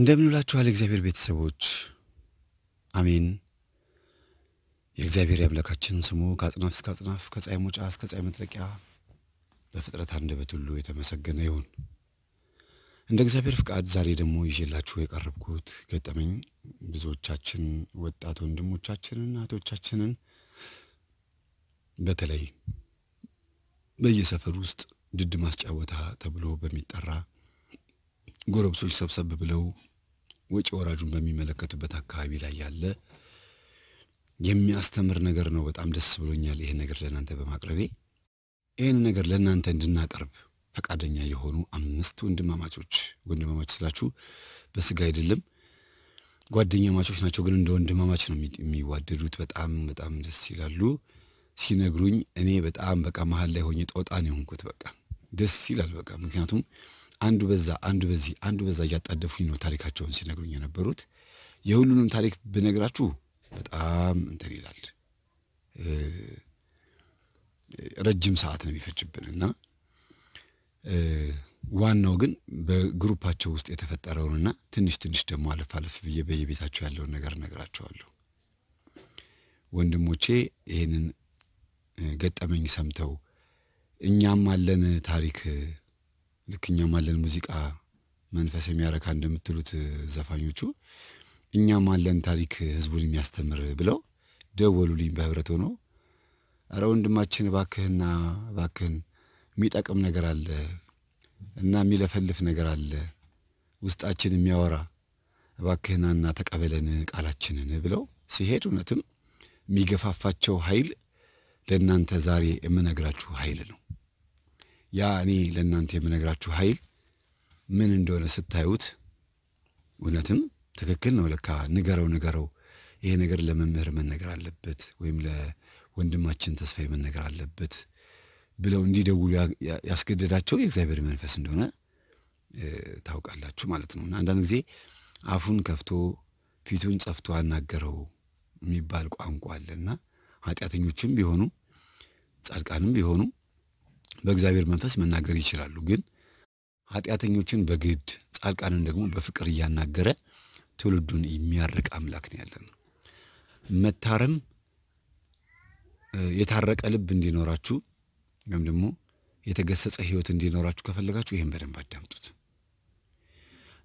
እንደምንላችኋል እግዚአብሔር ቤተሰቦች አሜን። የእግዚአብሔር የአምላካችን ስሙ ከአጽናፍ እስከ አጽናፍ ከፀሐይ መውጫ እስከ ፀሐይ መጥለቂያ በፍጥረት አንደበት ሁሉ የተመሰገነ ይሁን። እንደ እግዚአብሔር ፍቃድ ዛሬ ደግሞ ይዤላችሁ የቀረብኩት ገጠመኝ ብዙዎቻችን ወጣት ወንድሞቻችንን እህቶቻችንን በተለይ በየሰፈር ውስጥ ድድ ማስጫወታ ተብሎ በሚጠራ ጎረብሶች ሰብሰብ ብለው ወጪ ወራጁን በሚመለከቱበት አካባቢ ላይ ያለ የሚያስተምር ነገር ነው። በጣም ደስ ብሎኛል ይሄን ነገር ለእናንተ በማቅረቤ። ይህን ነገር ለእናንተ እንድናቀርብ ፈቃደኛ የሆኑ አምስት ወንድማማቾች ወንድማማች ስላችሁ በስጋ አይደለም ጓደኛ ማቾች ናቸው፣ ግን እንደ ወንድማማች ነው የሚዋደዱት። በጣም በጣም ደስ ይላሉ ሲነግሩኝ። እኔ በጣም በቃ መሀል ላይ ሆኜ ጦጣ የሆንኩት። በቃ ደስ ይላል። በቃ ምክንያቱም አንዱ በዛ አንዱ በዚህ አንዱ በዛ እያጣደፉኝ ነው ታሪካቸውን ሲነግሩኝ የነበሩት። የሁሉንም ታሪክ ብነግራችሁ በጣም እንትን ይላል፣ ረጅም ሰዓት ነው የሚፈጅብን እና ዋናው ግን በግሩፓቸው ውስጥ የተፈጠረውንና ትንሽ ትንሽ ደግሞ አለፍ አለፍ ብዬ በየቤታቸው ያለውን ነገር እነግራቸዋለሁ። ወንድሞቼ ይህንን ገጠመኝ ሰምተው እኛም አለን ታሪክ ልክ እኛም አለን ሙዚቃ መንፈስ የሚያረካ እንደምትሉት ዘፋኞቹ እኛም አለን ታሪክ ህዝቡን የሚያስተምር ብለው ደወሉልኝ በህብረት ሆኖ እረ ወንድማችን እባክህና እባክህን የሚጠቅም ነገር አለ እና የሚለፈልፍ ነገር አለ ውስጣችን የሚያወራ እባክህናና ተቀበለን ቃላችንን ብለው ሲሄድ እውነትም የሚገፋፋቸው ኃይል ለእናንተ ዛሬ የምነግራችሁ ኃይል ነው። ያ እኔ ለእናንተ የምነግራችሁ ኃይል ምን እንደሆነ ስታዩት እውነትም ትክክል ነው። ለካ ንገረው ንገረው፣ ይሄ ነገር ለመምህር መነገር አለበት ወይም ለወንድማችን ተስፋዬ መነገር አለበት ብለው እንዲደውሉ ያስገደዳቸው የእግዚአብሔር መንፈስ እንደሆነ ታውቃላችሁ ማለት ነው። እና አንዳንድ ጊዜ አፉን ከፍቶ ፊቱን ጸፍቶ አናገረው የሚባል ቋንቋ አለ እና ኃጢአተኞችም ቢሆኑ ጻድቃንም ቢሆኑ በእግዚአብሔር መንፈስ መናገር ይችላሉ። ግን ኃጢአተኞችን በግድ ጻድቃንን ደግሞ በፍቅር እያናገረ ትውልዱን የሚያርቅ አምላክ ነው ያለን። መታረም የታረቀ ልብ እንዲኖራችሁ ወይም ደግሞ የተገሰጸ ህይወት እንዲኖራችሁ ከፈለጋችሁ ይህን በደንብ አዳምጡት።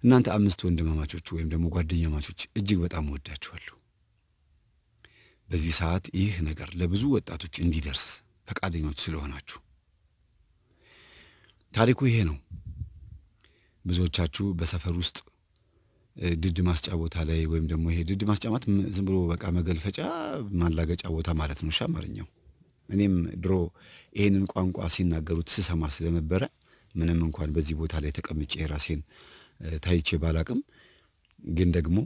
እናንተ አምስት ወንድማማቾች ወይም ደግሞ ጓደኛማቾች እጅግ በጣም ወዳችኋለሁ። በዚህ ሰዓት ይህ ነገር ለብዙ ወጣቶች እንዲደርስ ፈቃደኞች ስለሆናችሁ ታሪኩ ይሄ ነው። ብዙዎቻችሁ በሰፈር ውስጥ ድድ ቦታ ላይ ወይም ደግሞ ይሄ ድድ ማስጫማት ዝም ብሎ በቃ መገልፈጫ ማላገጫ ቦታ ማለት ነው። እሺ አማርኛው እኔም ድሮ ይህንን ቋንቋ ሲናገሩት ስሰማ ስለነበረ ምንም እንኳን በዚህ ቦታ ላይ ተቀምጬ ራሴን ታይቼ ባላቅም፣ ግን ደግሞ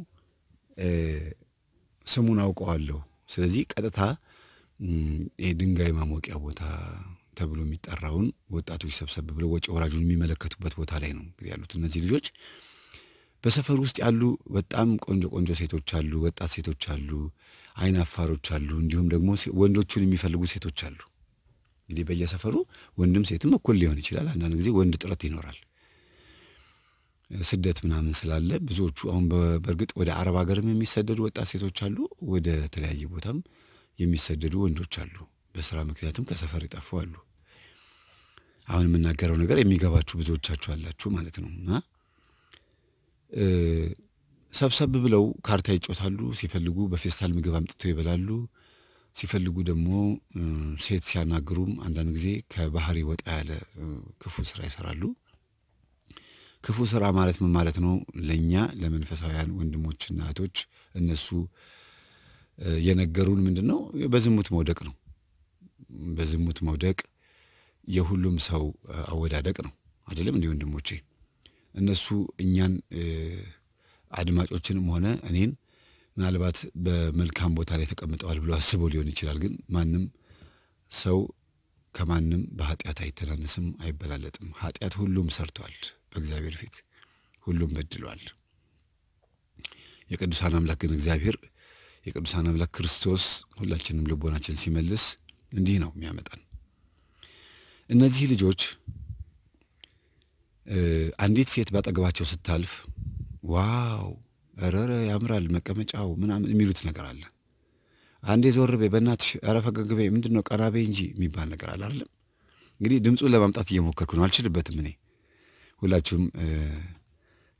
ስሙን አውቀዋለሁ። ስለዚህ ቀጥታ ድንጋይ ማሞቂያ ቦታ ተብሎ የሚጠራውን ወጣቶች ሰብሰብ ብለው ወጪ ወራጁን የሚመለከቱበት ቦታ ላይ ነው እንግዲህ ያሉት እነዚህ ልጆች። በሰፈር ውስጥ ያሉ በጣም ቆንጆ ቆንጆ ሴቶች አሉ፣ ወጣት ሴቶች አሉ፣ አይን አፋሮች አሉ፣ እንዲሁም ደግሞ ወንዶቹን የሚፈልጉ ሴቶች አሉ። እንግዲህ በየሰፈሩ ወንድም ሴትም እኩል ሊሆን ይችላል። አንዳንድ ጊዜ ወንድ ጥረት ይኖራል። ስደት ምናምን ስላለ ብዙዎቹ አሁን በእርግጥ ወደ አረብ ሀገርም የሚሰደዱ ወጣት ሴቶች አሉ፣ ወደ ተለያየ ቦታም የሚሰደዱ ወንዶች አሉ። በስራ ምክንያትም ከሰፈር ይጠፉ አሉ። አሁን የምናገረው ነገር የሚገባችሁ ብዙዎቻችሁ አላችሁ ማለት ነው እና ሰብሰብ ብለው ካርታ ይጮታሉ። ሲፈልጉ በፌስታል ምግብ አምጥተው ይበላሉ። ሲፈልጉ ደግሞ ሴት ሲያናግሩም አንዳንድ ጊዜ ከባህሪ ወጣ ያለ ክፉ ስራ ይሰራሉ። ክፉ ስራ ማለት ምን ማለት ነው? ለእኛ ለመንፈሳውያን ወንድሞችና እህቶች እነሱ የነገሩን ምንድን ነው? በዝሙት መውደቅ ነው። በዝሙት መውደቅ የሁሉም ሰው አወዳደቅ ነው አይደለም እንዲህ ወንድሞቼ እነሱ እኛን አድማጮችንም ሆነ እኔን ምናልባት በመልካም ቦታ ላይ ተቀምጠዋል ብሎ አስበው ሊሆን ይችላል ግን ማንም ሰው ከማንም በኃጢአት አይተናነስም አይበላለጥም ኃጢአት ሁሉም ሰርቷል በእግዚአብሔር ፊት ሁሉም በድሏል የቅዱሳን አምላክ ግን እግዚአብሔር የቅዱሳን አምላክ ክርስቶስ ሁላችንም ልቦናችን ሲመልስ እንዲህ ነው የሚያመጣን እነዚህ ልጆች አንዲት ሴት ባጠገባቸው ስታልፍ ዋው ረረ ያምራል መቀመጫው ምናምን የሚሉት ነገር አለ። አንዴ ዞር በይ በእናትሽ፣ ኧረ ፈገግ በይ ምንድን ነው ቀና በይ እንጂ የሚባል ነገር አለ አይደለም። እንግዲህ ድምፁን ለማምጣት እየሞከርኩ ነው፣ አልችልበትም። እኔ ሁላችሁም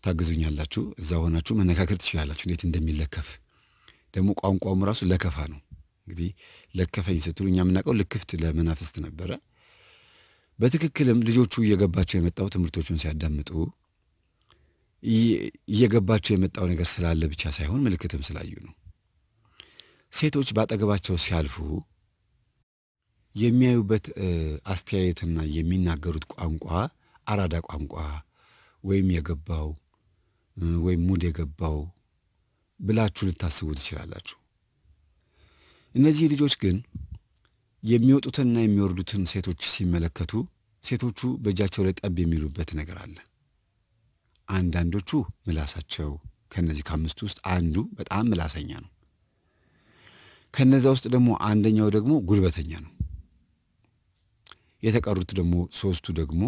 ታግዙኛላችሁ። እዛ ሆናችሁ መነካከል ትችላላችሁ፣ እንዴት እንደሚለከፍ ደግሞ ቋንቋውም ራሱ ለከፋ ነው። እንግዲህ ለከፈኝ ስትሉ እኛ የምናውቀው ልክፍት ለመናፍስት ነበረ። በትክክልም ልጆቹ እየገባቸው የመጣው ትምህርቶቹን ሲያዳምጡ እየገባቸው የመጣው ነገር ስላለ ብቻ ሳይሆን ምልክትም ስላዩ ነው። ሴቶች በአጠገባቸው ሲያልፉ የሚያዩበት አስተያየትና የሚናገሩት ቋንቋ አራዳ ቋንቋ ወይም የገባው ወይም ሙድ የገባው ብላችሁ ልታስቡ ትችላላችሁ። እነዚህ ልጆች ግን የሚወጡትንና የሚወርዱትን ሴቶች ሲመለከቱ ሴቶቹ በእጃቸው ላይ ጠብ የሚሉበት ነገር አለ። አንዳንዶቹ ምላሳቸው ከነዚህ ከአምስቱ ውስጥ አንዱ በጣም ምላሰኛ ነው። ከነዚ ውስጥ ደግሞ አንደኛው ደግሞ ጉልበተኛ ነው። የተቀሩት ደግሞ ሶስቱ ደግሞ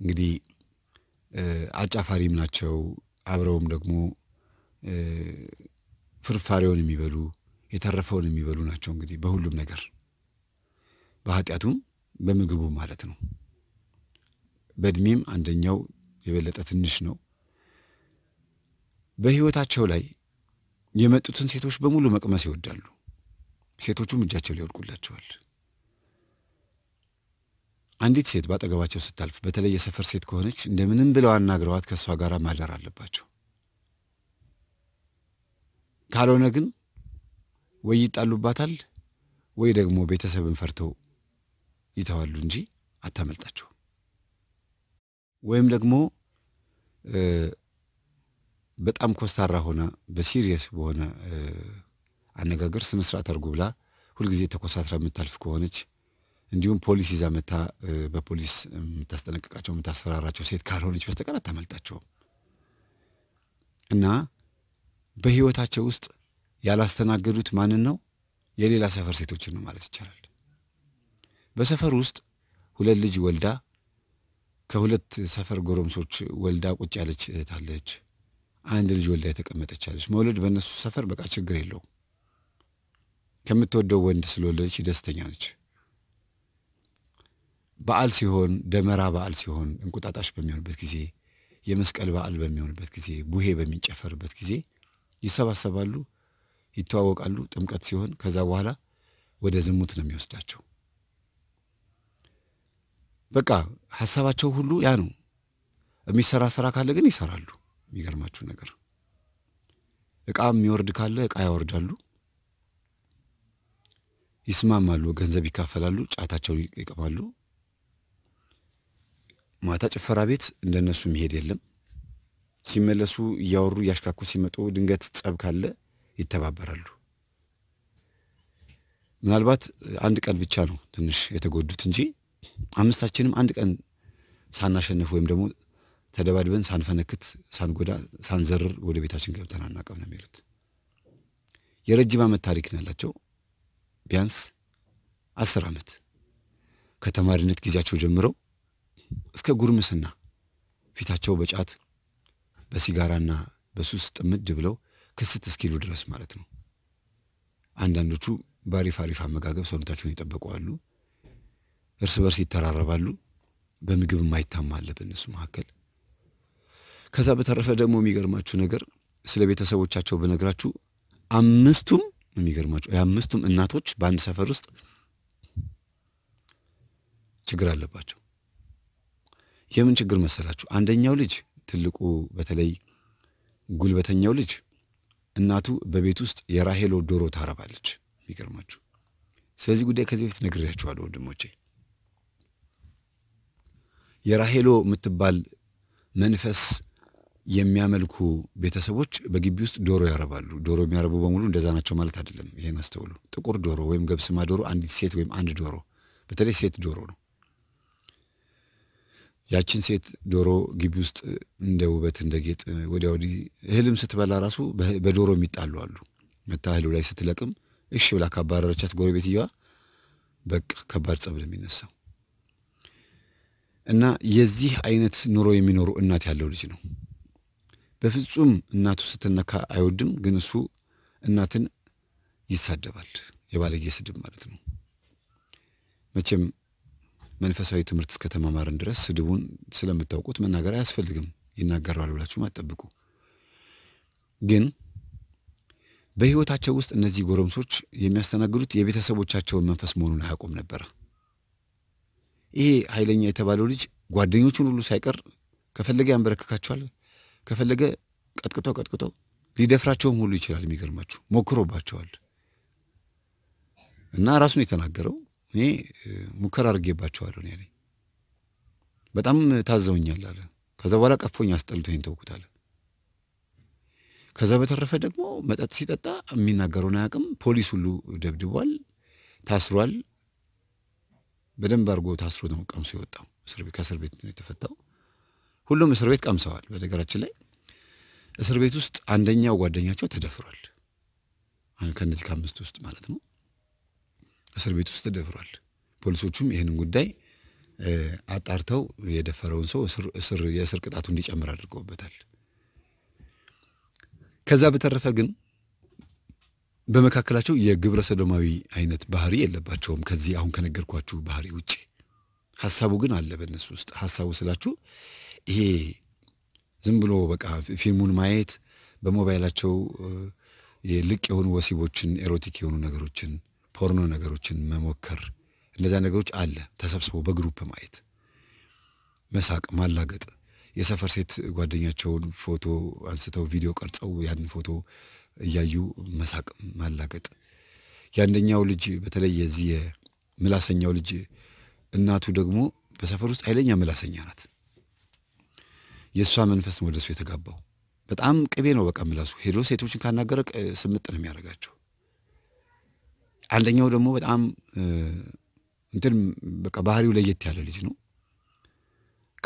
እንግዲህ አጫፋሪም ናቸው። አብረውም ደግሞ ፍርፋሬውን የሚበሉ የተረፈውን የሚበሉ ናቸው። እንግዲህ በሁሉም ነገር በኃጢአቱም በምግቡ ማለት ነው። በእድሜም አንደኛው የበለጠ ትንሽ ነው። በህይወታቸው ላይ የመጡትን ሴቶች በሙሉ መቅመስ ይወዳሉ። ሴቶቹም እጃቸው ላይ ይወድቁላቸዋል። አንዲት ሴት በአጠገባቸው ስታልፍ በተለይ የሰፈር ሴት ከሆነች እንደምንም ብለው አናግረዋት ከእሷ ጋር ማደር አለባቸው። ካልሆነ ግን ወይ ይጣሉባታል ወይ ደግሞ ቤተሰብን ፈርተው ይተዋሉ እንጂ አታመልጣቸው። ወይም ደግሞ በጣም ኮስታራ ሆና በሲሪየስ በሆነ አነጋገር ስነ ስርዓት አድርጉ ብላ ሁልጊዜ ተኮሳትራ የምታልፍ ከሆነች እንዲሁም ፖሊስ ይዛ መታ በፖሊስ የምታስጠነቅቃቸው የምታስፈራራቸው ሴት ካልሆነች በስተቀር አታመልጣቸውም እና በህይወታቸው ውስጥ ያላስተናገዱት ማንን ነው? የሌላ ሰፈር ሴቶችን ነው ማለት ይቻላል። በሰፈር ውስጥ ሁለት ልጅ ወልዳ ከሁለት ሰፈር ጎረምሶች ወልዳ ቁጭ ያለች እህት አለች። አንድ ልጅ ወልዳ የተቀመጠች አለች። መውለድ በእነሱ ሰፈር በቃ ችግር የለውም። ከምትወደው ወንድ ስለወለደች ደስተኛ ነች። በዓል ሲሆን ደመራ በዓል ሲሆን እንቁጣጣሽ በሚሆንበት ጊዜ የመስቀል በዓል በሚሆንበት ጊዜ ቡሄ በሚጨፈርበት ጊዜ ይሰባሰባሉ፣ ይተዋወቃሉ። ጥምቀት ሲሆን ከዛ በኋላ ወደ ዝሙት ነው የሚወስዳቸው። በቃ ሀሳባቸው ሁሉ ያ ነው። የሚሰራ ስራ ካለ ግን ይሰራሉ። የሚገርማችሁ ነገር እቃ የሚወርድ ካለ እቃ ያወርዳሉ፣ ይስማማሉ፣ ገንዘብ ይካፈላሉ፣ ጫታቸው ይቅማሉ። ማታ ጭፈራ ቤት እንደነሱ መሄድ የለም። ሲመለሱ እያወሩ እያሽካኩ ሲመጡ ድንገት ጸብ ካለ ይተባበራሉ። ምናልባት አንድ ቀን ብቻ ነው ትንሽ የተጎዱት እንጂ አምስታችንም አንድ ቀን ሳናሸንፍ ወይም ደግሞ ተደባድበን ሳንፈነክት፣ ሳንጎዳ፣ ሳንዘርር ወደ ቤታችን ገብተን አናቀብ ነው የሚሉት። የረጅም ዓመት ታሪክ ያላቸው ቢያንስ አስር ዓመት ከተማሪነት ጊዜያቸው ጀምረው እስከ ጉርምስና ፊታቸው በጫት በሲጋራና በሱስ ጥምድ ብለው ክስት እስኪሉ ድረስ ማለት ነው። አንዳንዶቹ በአሪፍ አሪፍ አመጋገብ ሰውነታቸውን የጠበቁ አሉ። እርስ በርስ ይተራረባሉ። በምግብ የማይታማ አለ በእነሱ መካከል። ከዛ በተረፈ ደግሞ የሚገርማችሁ ነገር ስለ ቤተሰቦቻቸው ብነግራችሁ አምስቱም የሚገርማችሁ የአምስቱም እናቶች በአንድ ሰፈር ውስጥ ችግር አለባቸው። የምን ችግር መሰላችሁ? አንደኛው ልጅ ትልቁ በተለይ ጉልበተኛው ልጅ እናቱ በቤት ውስጥ የራሄሎ ዶሮ ታረባለች። የሚገርማችሁ ስለዚህ ጉዳይ ከዚህ በፊት ነግሬያችኋለሁ ወንድሞቼ። የራሄሎ የምትባል መንፈስ የሚያመልኩ ቤተሰቦች በግቢ ውስጥ ዶሮ ያረባሉ። ዶሮ የሚያረቡ በሙሉ እንደዛ ናቸው ማለት አይደለም። ይሄን አስተውሉ። ጥቁር ዶሮ ወይም ገብስማ ዶሮ፣ አንዲት ሴት ወይም አንድ ዶሮ፣ በተለይ ሴት ዶሮ ነው። ያችን ሴት ዶሮ ግቢ ውስጥ እንደ ውበት እንደ ጌጥ ወዲያ ወዲህ እህልም ስትበላ ራሱ በዶሮ የሚጣሉ አሉ። መታ እህሉ ላይ ስትለቅም እሺ ብላ ካባረረቻት ጎረቤትየዋ፣ በቃ ከባድ ጸብ ነው የሚነሳው። እና የዚህ አይነት ኑሮ የሚኖሩ እናት ያለው ልጅ ነው። በፍጹም እናቱ ስትነካ አይወድም፣ ግን እሱ እናትን ይሳደባል። የባለጌ ስድብ ማለት ነው። መቼም መንፈሳዊ ትምህርት እስከተማማርን ድረስ ስድቡን ስለምታውቁት መናገር አያስፈልግም። ይናገረዋል ብላችሁም አትጠብቁ። ግን በህይወታቸው ውስጥ እነዚህ ጎረምሶች የሚያስተናግዱት የቤተሰቦቻቸውን መንፈስ መሆኑን አያውቁም ነበረ። ይሄ ኃይለኛ የተባለው ልጅ ጓደኞቹን ሁሉ ሳይቀር ከፈለገ ያንበረክካቸዋል፣ ከፈለገ ቀጥቅጦ ቀጥቅጦ ሊደፍራቸውም ሁሉ ይችላል። የሚገርማችሁ ሞክሮባቸዋል። እና ራሱን የተናገረው እኔ ሙከራ አድርጌባቸዋለሁ እኔ በጣም ታዘውኛል አለ። ከዛ በኋላ ቀፎኝ አስጠልቶኝ ተውኩት አለ። ከዛ በተረፈ ደግሞ መጠጥ ሲጠጣ የሚናገረውን አያውቅም። ፖሊስ ሁሉ ደብድቧል፣ ታስሯል። በደንብ አድርጎ ታስሮ ነው ቀምሶ የወጣው። ከእስር ቤት ነው የተፈታው። ሁሉም እስር ቤት ቀምሰዋል። በነገራችን ላይ እስር ቤት ውስጥ አንደኛው ጓደኛቸው ተደፍሯል። ከነዚህ ከአምስት ውስጥ ማለት ነው። እስር ቤት ውስጥ ተደፍሯል። ፖሊሶቹም ይህንን ጉዳይ አጣርተው የደፈረውን ሰው የእስር ቅጣቱ እንዲጨምር አድርገውበታል። ከዛ በተረፈ ግን በመካከላቸው የግብረ ሰዶማዊ አይነት ባህሪ የለባቸውም ከዚህ አሁን ከነገርኳችሁ ባህሪ ውጭ። ሀሳቡ ግን አለ በእነሱ ውስጥ። ሀሳቡ ስላችሁ ይሄ ዝም ብሎ በቃ ፊልሙን ማየት በሞባይላቸው ልቅ የሆኑ ወሲቦችን፣ ኤሮቲክ የሆኑ ነገሮችን፣ ፖርኖ ነገሮችን መሞከር እነዚያ ነገሮች አለ ተሰብስበው በግሩፕ ማየት፣ መሳቅ፣ ማላገጥ የሰፈር ሴት ጓደኛቸውን ፎቶ አንስተው ቪዲዮ ቀርጸው ያን ፎቶ እያዩ መሳቅ ማላገጥ። የአንደኛው ልጅ በተለይ የዚህ የምላሰኛው ልጅ እናቱ ደግሞ በሰፈር ውስጥ ኃይለኛ ምላሰኛ ናት። የእሷ መንፈስ ወደ እሱ የተጋባው በጣም ቅቤ ነው። በቃ ምላሱ ሄዶ ሴቶችን ካናገረ ስምጥ ነው የሚያደርጋቸው። አንደኛው ደግሞ በጣም እንትን በቃ ባህሪው ለየት ያለ ልጅ ነው።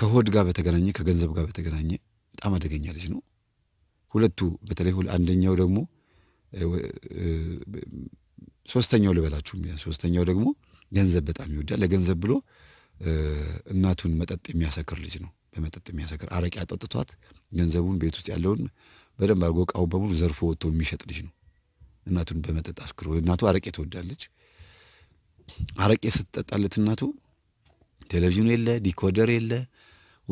ከሆድ ጋር በተገናኘ ከገንዘብ ጋር በተገናኘ በጣም አደገኛ ልጅ ነው። ሁለቱ በተለይ አንደኛው ደግሞ ሶስተኛው ልበላችሁ፣ ሶስተኛው ደግሞ ገንዘብ በጣም ይወዳል። ለገንዘብ ብሎ እናቱን መጠጥ የሚያሰክር ልጅ ነው። በመጠጥ የሚያሰክር አረቄ አጠጥቷት ገንዘቡን ቤት ውስጥ ያለውን በደንብ አድርጎ እቃውን በሙሉ ዘርፎ ወጥቶ የሚሸጥ ልጅ ነው። እናቱን በመጠጥ አስክሮ፣ እናቱ አረቄ ትወዳለች። አረቄ ስትጠጣለት እናቱ ቴሌቪዥኑ የለ ዲኮደር የለ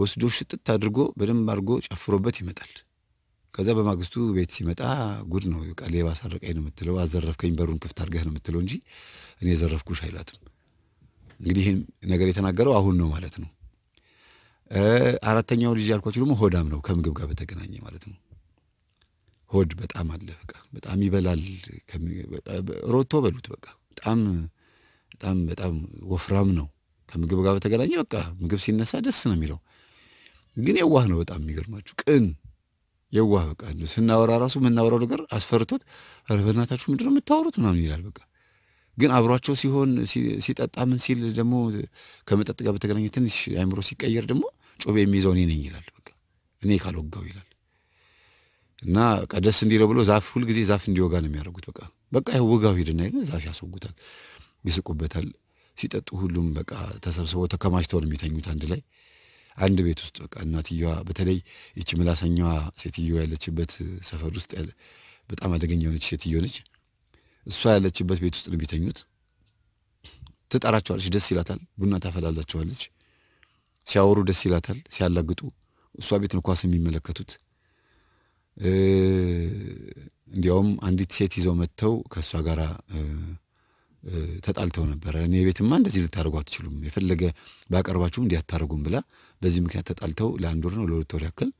ወስዶ ሽጥት አድርጎ በደንብ አድርጎ ጨፍሮበት ይመጣል። ከዛ በማግስቱ ቤት ሲመጣ ጉድ ነው። በቃ ሌባ ሰረቀኝ ነው የምትለው፣ አዘረፍከኝ፣ በሩን ክፍት አድርገህ ነው የምትለው እንጂ እኔ የዘረፍኩሽ አይላትም። እንግዲህ ይህን ነገር የተናገረው አሁን ነው ማለት ነው። አራተኛው ልጅ ያልኳቸው ደግሞ ሆዳም ነው፣ ከምግብ ጋር በተገናኘ ማለት ነው። ሆድ በጣም አለ፣ በቃ በጣም ይበላል። ሮቶ በሉት፣ በቃ በጣም በጣም በጣም ወፍራም ነው። ከምግብ ጋር በተገናኘ በቃ ምግብ ሲነሳ ደስ ነው የሚለው፣ ግን የዋህ ነው። በጣም የሚገርማችሁ ቅን የዋህ በቃ ስናወራ ራሱ የምናወራው ነገር አስፈርቶት ረበናታችሁ በእናታችሁ ምንድን ነው የምታወሩት ምናምን ይላል። በቃ ግን አብሯቸው ሲሆን ሲጠጣ ምን ሲል ደግሞ ከመጠጥ ጋር በተገናኘ ትንሽ አይምሮ ሲቀየር ደግሞ ጮቤ የሚይዘው እኔ ነኝ ይላል። በቃ እኔ ካልወጋው ይላል እና ደስ እንዲለው ብሎ ዛፍ ሁልጊዜ ዛፍ እንዲወጋ ነው የሚያደርጉት። በቃ በቃ ውጋው ሂድና ዛፍ ያስወጉታል፣ ይስቁበታል። ሲጠጡ ሁሉም በቃ ተሰብስበው ተከማችተው ነው የሚተኙት አንድ ላይ አንድ ቤት ውስጥ በቃ እናትየዋ በተለይ ይቺ ምላሰኛዋ ሴትዮ ያለችበት ሰፈር ውስጥ ያለ በጣም አደገኛ የሆነች ሴትዮ ነች። እሷ ያለችበት ቤት ውስጥ ነው የሚተኙት። ትጠራቸዋለች፣ ደስ ይላታል። ቡና ታፈላላቸዋለች። ሲያወሩ ደስ ይላታል፣ ሲያላግጡ። እሷ ቤት ነው ኳስ የሚመለከቱት። እንዲያውም አንዲት ሴት ይዘው መጥተው ከእሷ ጋራ ተጣልተው ነበረ። እኔ ቤትማ እንደዚህ ልታደርጉ አትችሉም፣ የፈለገ ባቀርባችሁም እንዲህ አታደርጉም ብላ በዚህ ምክንያት ተጣልተው ለአንድ ወር ነው ለሁለት ወር ያክል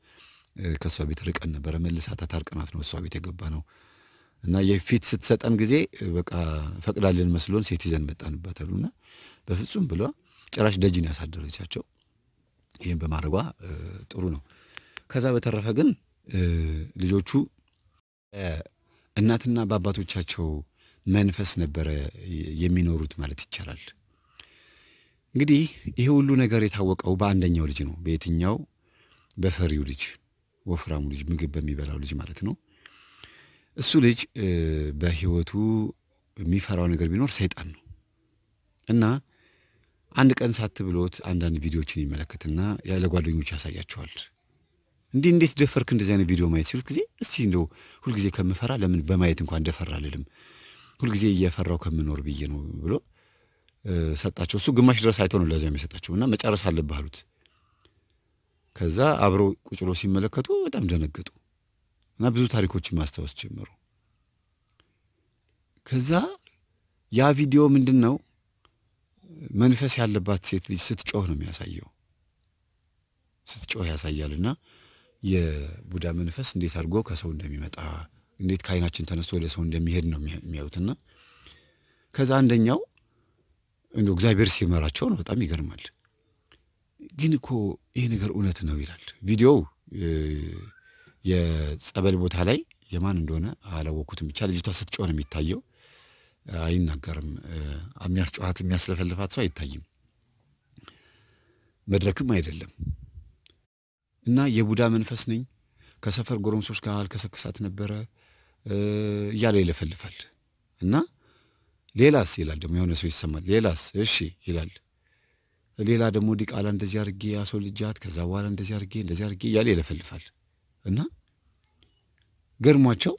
ከእሷ ቤት ርቀን ነበረ። መልሳ ታርቀናት ነው እሷ ቤት የገባ ነው እና የፊት ስትሰጠን ጊዜ በቃ ፈቅዳልን መስሎን ሴት ይዘን መጣንባት አሉና በፍጹም ብሏ ጭራሽ ደጅን ያሳደረቻቸው። ይህም በማድረጓ ጥሩ ነው። ከዛ በተረፈ ግን ልጆቹ እናትና በአባቶቻቸው መንፈስ ነበረ የሚኖሩት ማለት ይቻላል። እንግዲህ ይሄ ሁሉ ነገር የታወቀው በአንደኛው ልጅ ነው። በየትኛው? በፈሪው ልጅ፣ ወፍራሙ ልጅ፣ ምግብ በሚበላው ልጅ ማለት ነው። እሱ ልጅ በህይወቱ የሚፈራው ነገር ቢኖር ሰይጣን ነው እና አንድ ቀን ሳት ብሎት አንዳንድ ቪዲዮዎችን ይመለከትና ያለ ጓደኞች ያሳያቸዋል። እንዲህ እንዴት ደፈርክ እንደዚህ አይነት ቪዲዮ ማየት ሲሉ ጊዜ እስቲ እንደው ሁልጊዜ ከምፈራ ለምን በማየት እንኳን ደፈር አልልም ሁልጊዜ እየፈራው ከምኖር ብዬ ነው ብሎ ሰጣቸው። እሱ ግማሽ ድረስ አይቶ ነው ለዚያም የሰጣቸው እና መጨረስ አለብህ አሉት። ከዛ አብረው ቁጭ ብሎ ሲመለከቱ በጣም ደነገጡ እና ብዙ ታሪኮችን ማስታወስ ጀመሩ። ከዛ ያ ቪዲዮ ምንድን ነው መንፈስ ያለባት ሴት ልጅ ስትጮህ ነው የሚያሳየው። ስትጮህ ያሳያልና የቡዳ መንፈስ እንዴት አድርጎ ከሰው እንደሚመጣ እንዴት ከአይናችን ተነስቶ ወደ ሰው እንደሚሄድ ነው የሚያዩትና ከዛ አንደኛው እንደው እግዚአብሔር ሲመራቸው ነው። በጣም ይገርማል። ግን እኮ ይሄ ነገር እውነት ነው ይላል ቪዲዮው። የጸበል ቦታ ላይ የማን እንደሆነ አላወቅኩትም። ብቻ ልጅቷ ስትጮህ ነው የሚታየው። አይናገርም። የሚያስጮኋት የሚያስለፈልፋት ሰው አይታይም። መድረክም አይደለም እና የቡዳ መንፈስ ነኝ ከሰፈር ጎረምሶች ጋር አልከሰከሳት ነበረ እያለ ይለፈልፋል እና ሌላስ ይላል። ደግሞ የሆነ ሰው ይሰማል። ሌላስ እሺ ይላል። ሌላ ደግሞ ዲቃላ እንደዚህ አድርጌ አስወልጃት፣ ከዛ በኋላ እንደዚህ አድርጌ እንደዚህ አድርጌ እያለ ይለፈልፋል እና ገርሟቸው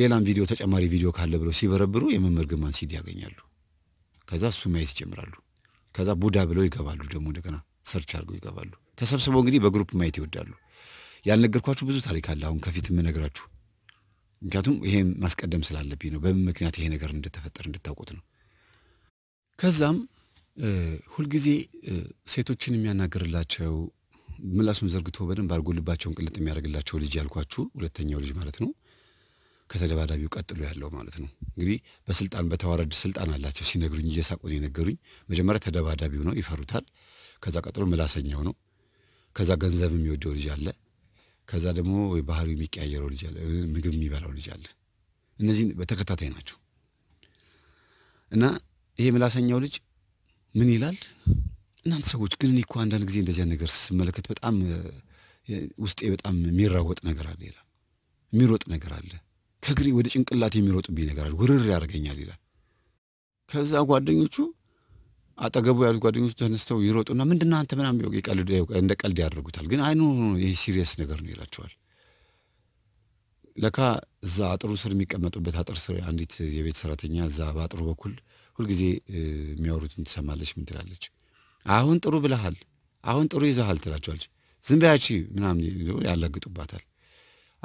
ሌላም ቪዲዮ ተጨማሪ ቪዲዮ ካለ ብለው ሲበረብሩ የመምህር ግርማን ሲዲ ያገኛሉ። ከዛ እሱ ማየት ይጀምራሉ። ከዛ ቡዳ ብለው ይገባሉ። ደግሞ እንደገና ሰርች አድርገው ይገባሉ። ተሰብስበው እንግዲህ በግሩፕ ማየት ይወዳሉ። ያልነገርኳችሁ ብዙ ታሪክ አለ። አሁን ከፊት የምነግራችሁ ምክንያቱም ይሄ ማስቀደም ስላለብኝ ነው። በምን ምክንያት ይሄ ነገር እንደተፈጠረ እንድታውቁት ነው። ከዛም ሁልጊዜ ሴቶችን የሚያናግርላቸው ምላሱን ዘርግቶ በደንብ አድርጎ ልባቸውን ቅልጥ የሚያደርግላቸው ልጅ ያልኳችሁ ሁለተኛው ልጅ ማለት ነው። ከተደባዳቢው ቀጥሎ ያለው ማለት ነው። እንግዲህ በስልጣን በተዋረድ ስልጣን አላቸው ሲነግሩኝ፣ እየሳቁን የነገሩኝ። መጀመሪያ ተደባዳቢው ነው፣ ይፈሩታል። ከዛ ቀጥሎ ምላሰኛው ነው። ከዛ ገንዘብ የሚወደው ልጅ አለ። ከዛ ደግሞ ባህሪ የሚቀያየረው ልጅ አለ፣ ምግብ የሚበላው ልጅ አለ። እነዚህ በተከታታይ ናቸው እና ይሄ ምላሰኛው ልጅ ምን ይላል? እናንተ ሰዎች ግን እኔ እኮ አንዳንድ ጊዜ እንደዚያ ነገር ስመለከት በጣም ውስጤ በጣም የሚራወጥ ነገር አለ ይላል። የሚሮጥ ነገር አለ፣ ከግሬ ወደ ጭንቅላት የሚሮጥብኝ ነገር አለ፣ ውርር ያደርገኛል ይላል። ከዛ ጓደኞቹ አጠገቡ ያሉት ጓደኞች ተነስተው ይሮጡና ምንድነው አንተ ምናምን እንደ ቀልድ ያደርጉታል። ግን አይኑ ይህ ሲሪየስ ነገር ነው ይላቸዋል። ለካ እዛ አጥሩ ስር የሚቀመጡበት አጥር ስር አንዲት የቤት ሰራተኛ እዛ በአጥሩ በኩል ሁልጊዜ የሚያወሩትን ትሰማለች። ምን ትላለች? አሁን ጥሩ ብለሃል፣ አሁን ጥሩ ይዘሃል ትላቸዋለች። ዝም በያቺ ምናምን ያላግጡባታል።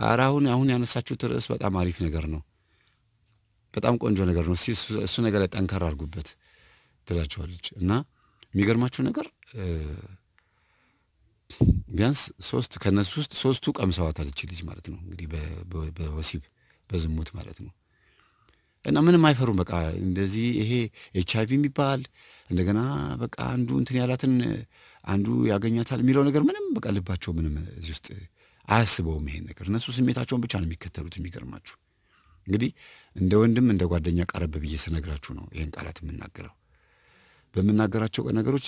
ኧረ አሁን አሁን ያነሳችሁት ርዕስ በጣም አሪፍ ነገር ነው፣ በጣም ቆንጆ ነገር ነው። እሱ ነገር ላይ ጠንከር አድርጉበት ትላቸዋለች እና የሚገርማችሁ ነገር ቢያንስ ሶስት ከነሱ ውስጥ ሶስቱ ቀምሰዋታል እቺ ልጅ ማለት ነው እንግዲህ በወሲብ በዝሙት ማለት ነው። እና ምንም አይፈሩም። በቃ እንደዚህ ይሄ ኤች አይቪ የሚባል እንደገና በቃ አንዱ እንትን ያላትን አንዱ ያገኛታል የሚለው ነገር ምንም በቃ ልባቸው ምንም እዚህ ውስጥ አያስበውም ይሄን ነገር። እነሱ ስሜታቸውን ብቻ ነው የሚከተሉት። የሚገርማችሁ እንግዲህ እንደ ወንድም እንደ ጓደኛ ቀረብ ብዬ ስነግራችሁ ነው ይህን ቃላት የምናገረው። በምናገራቸው ነገሮች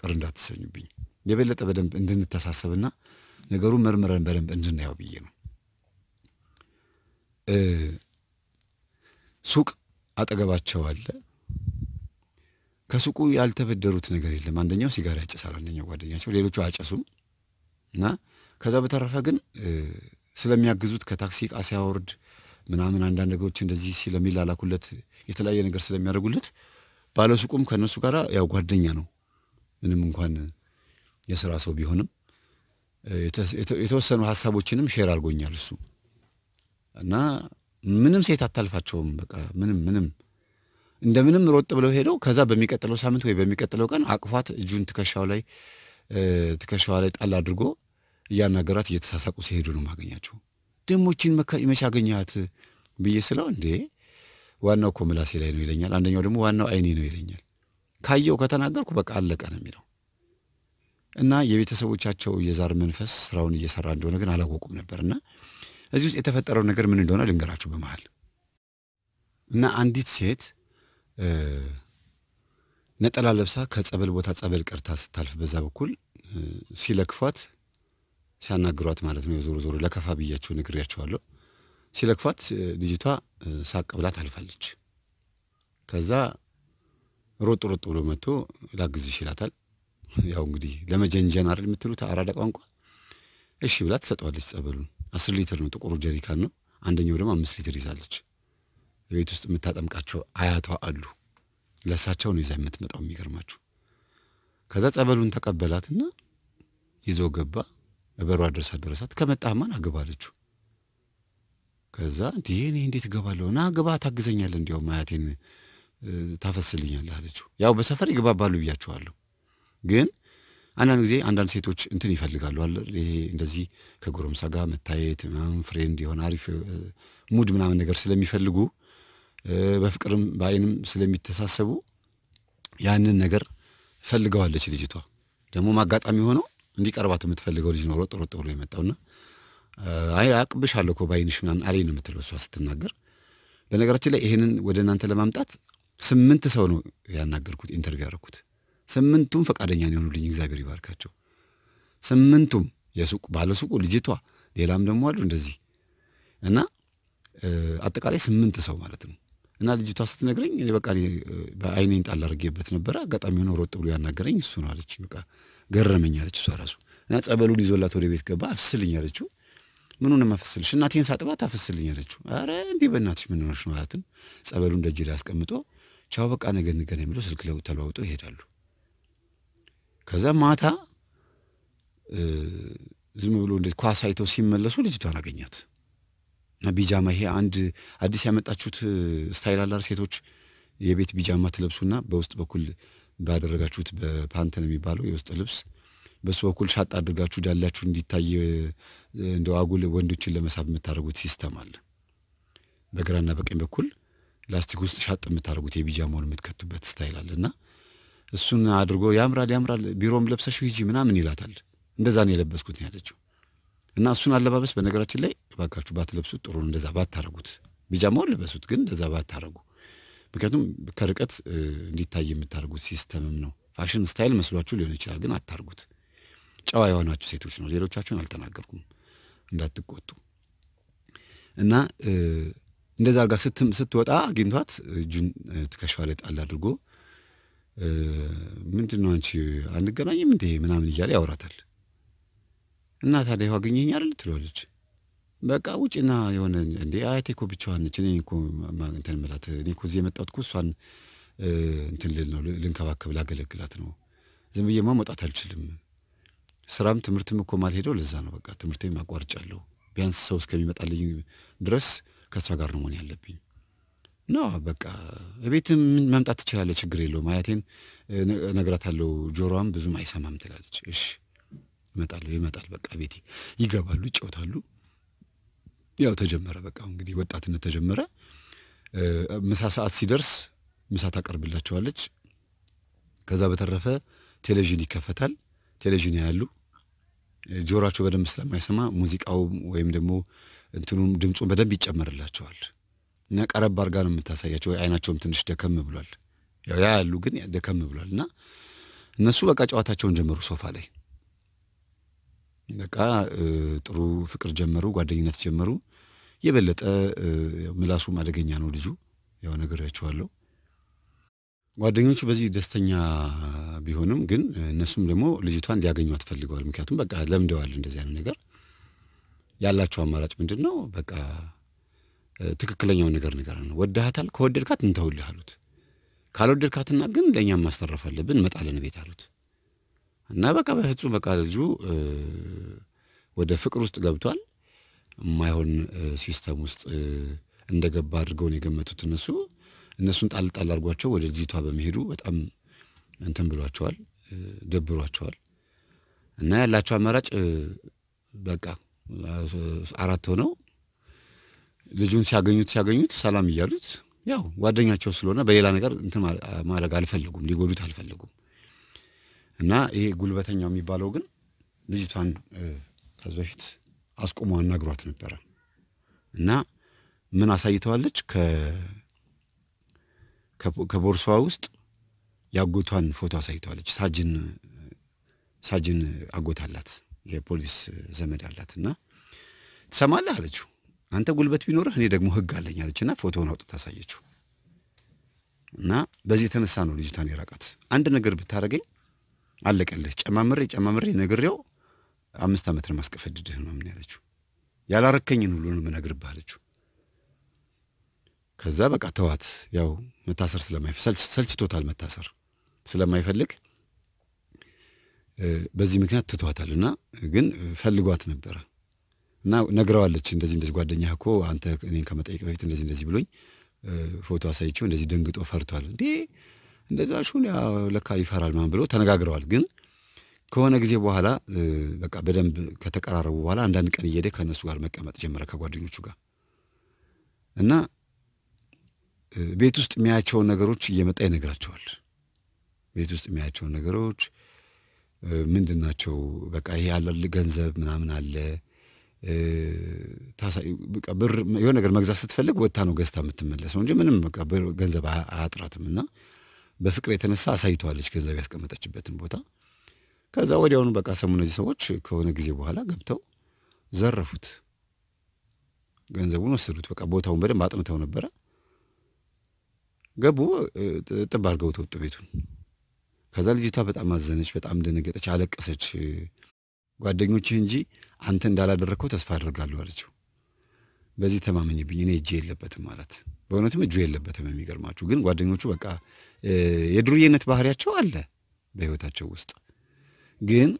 ቅር እንዳትሰኙብኝ የበለጠ በደንብ እንድንተሳሰብና ነገሩን መርምረን በደንብ እንድናየው ብዬ ነው። ሱቅ አጠገባቸው አለ። ከሱቁ ያልተበደሩት ነገር የለም። አንደኛው ሲጋራ ያጨሳል፣ አንደኛው ጓደኛቸው፣ ሌሎቹ አጨሱም እና ከዛ በተረፈ ግን ስለሚያግዙት ከታክሲ ዕቃ ሲያወርድ ምናምን አንዳንድ ነገሮች እንደዚህ ስለሚላላኩለት የተለያየ ነገር ስለሚያደርጉለት ባለሱቁም ከእነሱ ጋር ያው ጓደኛ ነው። ምንም እንኳን የስራ ሰው ቢሆንም የተወሰኑ ሀሳቦችንም ሼር አድርጎኛል እሱ እና ምንም ሴት አታልፋቸውም። በቃ ምንም ምንም እንደምንም ሮጥ ብለው ሄደው ከዛ በሚቀጥለው ሳምንት ወይ በሚቀጥለው ቀን አቅፏት እጁን ትከሻው ላይ ትከሻዋ ላይ ጣል አድርጎ እያናገራት እየተሳሳቁ ሲሄዱ ነው ማገኛቸው። ደሞችን መቼ አገኘሃት ብዬ ስለው እንዴ ዋናው እኮ ምላሴ ላይ ነው ይለኛል። አንደኛው ደግሞ ዋናው አይኔ ነው ይለኛል። ካየው ከተናገርኩ በቃ አለቀ ነው የሚለው እና የቤተሰቦቻቸው የዛር መንፈስ ስራውን እየሰራ እንደሆነ ግን አላወቁም ነበር። እና እዚህ ውስጥ የተፈጠረው ነገር ምን እንደሆነ ልንገራችሁ በመሃል እና አንዲት ሴት ነጠላ ለብሳ ከጸበል ቦታ ጸበል ቀርታ ስታልፍ በዛ በኩል ሲለክፏት ሲያናግሯት ማለት ነው። የዞሮ ዞሮ ለከፋ ብያቸው ነግሬያቸዋለሁ። ሲለክፏት ልጅቷ ሳቅ ብላ ታልፋለች። ከዛ ሮጥ ሮጥ ብሎ መጥቶ ላግዝሽ ይላታል። ያው እንግዲህ ለመጀንጀን አይደል የምትሉት አራዳ ቋንቋ። እሺ ብላ ትሰጠዋለች ጸበሉን። አስር ሊትር ነው ጥቁሩ ጀሪካን ነው። አንደኛው ደግሞ አምስት ሊትር ይዛለች። ቤት ውስጥ የምታጠምቃቸው አያቷ አሉ። ለእሳቸው ነው ይዛ የምትመጣው። የሚገርማችሁ ከዛ ጸበሉን ተቀበላትና ይዞ ገባ። በበሯ ድረሳት ድረሳት ከመጣህማን አግባለችው። ከዛ እንዲህ እኔ እንዴት እገባለሁ? ና ግባ፣ ታግዘኛለህ፣ እንዲያው ማያቴን ታፈስልኛለህ አለችው። ያው በሰፈር ይግባባሉ ብያቸዋለሁ። ግን አንዳንድ ጊዜ አንዳንድ ሴቶች እንትን ይፈልጋሉ። ይሄ እንደዚህ ከጎረምሳ ጋር መታየት ምናምን ፍሬንድ የሆነ አሪፍ ሙድ ምናምን ነገር ስለሚፈልጉ በፍቅርም በአይንም ስለሚተሳሰቡ ያንን ነገር ፈልገዋለች ልጅቷ። ደግሞ አጋጣሚ ሆነው እንዲቀርባት የምትፈልገው ልጅ ነው ሮጥ ሮጥ ብሎ የመጣውና አይ አቅብሻለሁ እኮ ባይንሽ ምናምን አለኝ ነው የምትለው እሷ ስትናገር። በነገራችን ላይ ይሄንን ወደ እናንተ ለማምጣት ስምንት ሰው ነው ያናገርኩት፣ ኢንተርቪው ያደረኩት። ስምንቱም ፈቃደኛ የሆኑልኝ፣ እግዚአብሔር ይባርካቸው። ስምንቱም የሱቅ ባለሱቁ ልጅቷ፣ ሌላም ደግሞ አሉ እንደዚህ እና አጠቃላይ ስምንት ሰው ማለት ነው። እና ልጅቷ ስትነግረኝ እኔ በቃ በአይኔን ጣል አድርጌበት ነበረ። አጋጣሚ ሆኖ ሮጥ ብሎ ያናገረኝ እሱ ነው አለች። በቃ ገረመኝ አለች እሷ ራሱ እና ጸበሉን ይዞላት ወደ ቤት ገባ አፍስልኝ አለችው። ምኑን የማፈስልሽ እናቴን ሳጥባት ታፈስልኝ አለችው። አረ እንዲህ በእናትሽ ምን ሆነሽ ነው ጸበሉን ደጅ ላይ አስቀምጦ ቻው በቃ ነገ እንገናኝ የሚለው ስልክ ለው ተለዋውጦ ይሄዳሉ። ከዛ ማታ ዝም ብሎ እንዴት ኳስ አይተው ሲመለሱ ልጅቷን አገኛት እና ቢጃማ ይሄ አንድ አዲስ ያመጣችሁት ስታይል አላር ሴቶች የቤት ቢጃማ ትለብሱና በውስጥ በኩል ባደረጋችሁት በፓንተን የሚባለው የውስጥ ልብስ በሱ በኩል ሻጥ አድርጋችሁ ዳላችሁ እንዲታይ እንደ አጉል ወንዶችን ለመሳብ የምታደርጉት ሲስተም አለ። በግራና በቀኝ በኩል ላስቲክ ውስጥ ሻጥ የምታደርጉት የቢጃማውን የምትከቱበት ስታይል አለ እና እሱን አድርጎ ያምራል ያምራል ቢሮም ለብሰሽው ሂጂ ምናምን ይላታል። እንደዛ ነው የለበስኩት ነው ያለችው። እና እሱን አለባበስ በነገራችን ላይ ባካችሁ ባትለብሱት ጥሩ ነው። እንደዛ ባታረጉት፣ ቢጃማውን ልበሱት፣ ግን እንደዛ ባታረጉ። ምክንያቱም ከርቀት እንዲታይ የምታደርጉት ሲስተምም ነው። ፋሽን ስታይል መስሏችሁ ሊሆን ይችላል፣ ግን አታርጉት። ጨዋ የሆናችሁ ሴቶች ነው። ሌሎቻችሁን አልተናገርኩም እንዳትቆጡ እና እንደዛ አድርጋ ስትወጣ አግኝቷት እጁን ትከሻዋ ላይ ጣል አድርጎ ምንድን ነው አንቺ አንገናኝም እንዴ ምናምን እያለ ያወራታል። እና ታዲያ ይኸው አገኘኸኝ አይደል ትለዋለች። በቃ ውጭና የሆነ እንዴ አያቴ እኮ ብቻዋን ነች። እኔ እኮ እንትን እምላት እኔ እኮ እዚህ የመጣሁት እኮ እሷን እንትን ልል ነው ልንከባከብ ላገለግላት ነው። ዝም ብዬማ መውጣት አልችልም ስራም ትምህርትም እኮ ማልሄደው ለዛ ነው። በቃ ትምህርቴም አቋርጫለሁ። ቢያንስ ሰው እስከሚመጣልኝ ድረስ ከእሷ ጋር ነው መሆን ያለብኝ። ኖ በቃ እቤትም መምጣት ትችላለች ችግር የለውም። አያቴን እነግራታለሁ። ጆሮዋም ብዙም አይሰማም ትላለች። እሺ እመጣለሁ። ይመጣል። በቃ ቤቴ ይገባሉ፣ ይጫወታሉ። ያው ተጀመረ። በቃ እንግዲህ ወጣትነት ተጀመረ። ምሳ ሰዓት ሲደርስ ምሳ ታቀርብላቸዋለች። ከዛ በተረፈ ቴሌቪዥን ይከፈታል። ቴሌቪዥን ያሉ ጆሯቸው በደንብ ስለማይሰማ ሙዚቃው ወይም ደግሞ እንትኑም ድምፁ በደንብ ይጨመርላቸዋል እና ቀረብ አድርጋ ነው የምታሳያቸው። አይናቸውም ትንሽ ደከም ብሏል፣ ያው ያ ያሉ ግን ደከም ብሏል እና እነሱ በቃ ጨዋታቸውን ጀመሩ። ሶፋ ላይ በቃ ጥሩ ፍቅር ጀመሩ፣ ጓደኝነት ጀመሩ። የበለጠ ምላሱም አደገኛ ነው ልጁ ያው ያቸዋለሁ ጓደኞቹ በዚህ ደስተኛ ቢሆንም ግን እነሱም ደግሞ ልጅቷን ሊያገኟት ፈልገዋል። ምክንያቱም በቃ ለምደዋል እንደዚህ አይነት ነገር። ያላቸው አማራጭ ምንድን ነው? በቃ ትክክለኛውን ነገር ነገር ነው። ወዳሃታል፣ ከወደድካት እንተውልህ አሉት። ካልወደድካትና ግን ለእኛም ማስተረፍ አለብን መጣለን ቤት አሉት። እና በቃ በፍጹም በቃ ልጁ ወደ ፍቅር ውስጥ ገብቷል። የማይሆን ሲስተም ውስጥ እንደገባ አድርገውን የገመቱት እነሱ እነሱን ጣል ጣል አድርጓቸው ወደ ልጅቷ በመሄዱ በጣም እንትን ብሏቸዋል፣ ደብሯቸዋል። እና ያላቸው አማራጭ በቃ አራት ሆነው ልጁን ሲያገኙት ሲያገኙት ሰላም እያሉት ያው ጓደኛቸው ስለሆነ በሌላ ነገር እንትን ማድረግ አልፈልጉም ሊጎዱት አልፈልጉም። እና ይሄ ጉልበተኛው የሚባለው ግን ልጅቷን ከዚ በፊት አስቆሞ አናግሯት ነበረ እና ምን አሳይተዋለች ከ ከቦርሷ ውስጥ የአጎቷን ፎቶ አሳይተዋለች። ሳጅን ሳጅን አጎት አላት፣ የፖሊስ ዘመድ አላት እና ትሰማለህ አለችው። አንተ ጉልበት ቢኖርህ እኔ ደግሞ ህግ አለኝ አለችና ፎቶውን አውጥታ አሳየችው። እና በዚህ የተነሳ ነው ልጅቷን የራቃት። አንድ ነገር ብታደርገኝ አለቀልህ፣ ጨማምሬ ጨማምሬ ነግሬው አምስት ዓመት ለማስቀፈድድህ ነው ምን ያለችው። ያላረከኝን ሁሉንም ነው አለችው። ከዛ በቃ ተዋት። ያው መታሰር ሰልችቶታል፣ መታሰር ስለማይፈልግ በዚህ ምክንያት ትቷታል። እና ግን ፈልጓት ነበረ እና ነግረዋለች። እንደዚህ እንደዚህ ጓደኛ እኮ አንተ እኔን ከመጠየቅ በፊት እንደዚህ እንደዚህ ብሎኝ ፎቶ አሳይቼው እንደዚህ ደንግጦ ፈርቷል። እንዴ እንደዛ ሹን ለካ ይፈራል ምናምን ብሎ ተነጋግረዋል። ግን ከሆነ ጊዜ በኋላ በቃ በደንብ ከተቀራረቡ በኋላ አንዳንድ ቀን እየሄደ ከእነሱ ጋር መቀመጥ ጀመረ ከጓደኞቹ ጋር እና ቤት ውስጥ የሚያቸውን ነገሮች እየመጣ ይነግራቸዋል። ቤት ውስጥ የሚያቸውን ነገሮች ምንድን ናቸው? በቃ ይሄ አለ ገንዘብ ምናምን አለ ብር የሆነ ነገር መግዛት ስትፈልግ ወታ ነው ገዝታ የምትመለስ ነው እንጂ ምንም ብር ገንዘብ አያጥራትም። እና በፍቅር የተነሳ አሳይተዋለች ገንዘብ ያስቀመጠችበትን ቦታ። ከዛ ወዲያውኑ በቃ ሰሙ። እነዚህ ሰዎች ከሆነ ጊዜ በኋላ ገብተው ዘረፉት፣ ገንዘቡን ወሰዱት። በቃ ቦታውን በደንብ አጥንተው ነበረ። ገቡ። ጥብ አድርገው ተወጡ ቤቱን። ከዛ ልጅቷ በጣም አዘነች፣ በጣም ደነገጠች፣ አለቀሰች። ጓደኞችህ እንጂ አንተ እንዳላደረግከው ተስፋ አድርጋለሁ አለችው። በዚህ ተማመኝብኝ እኔ እጄ የለበትም ማለት በእውነትም እጁ የለበትም። የሚገርማችሁ ግን ጓደኞቹ በቃ የድሩዬነት ባህሪያቸው አለ በህይወታቸው ውስጥ ግን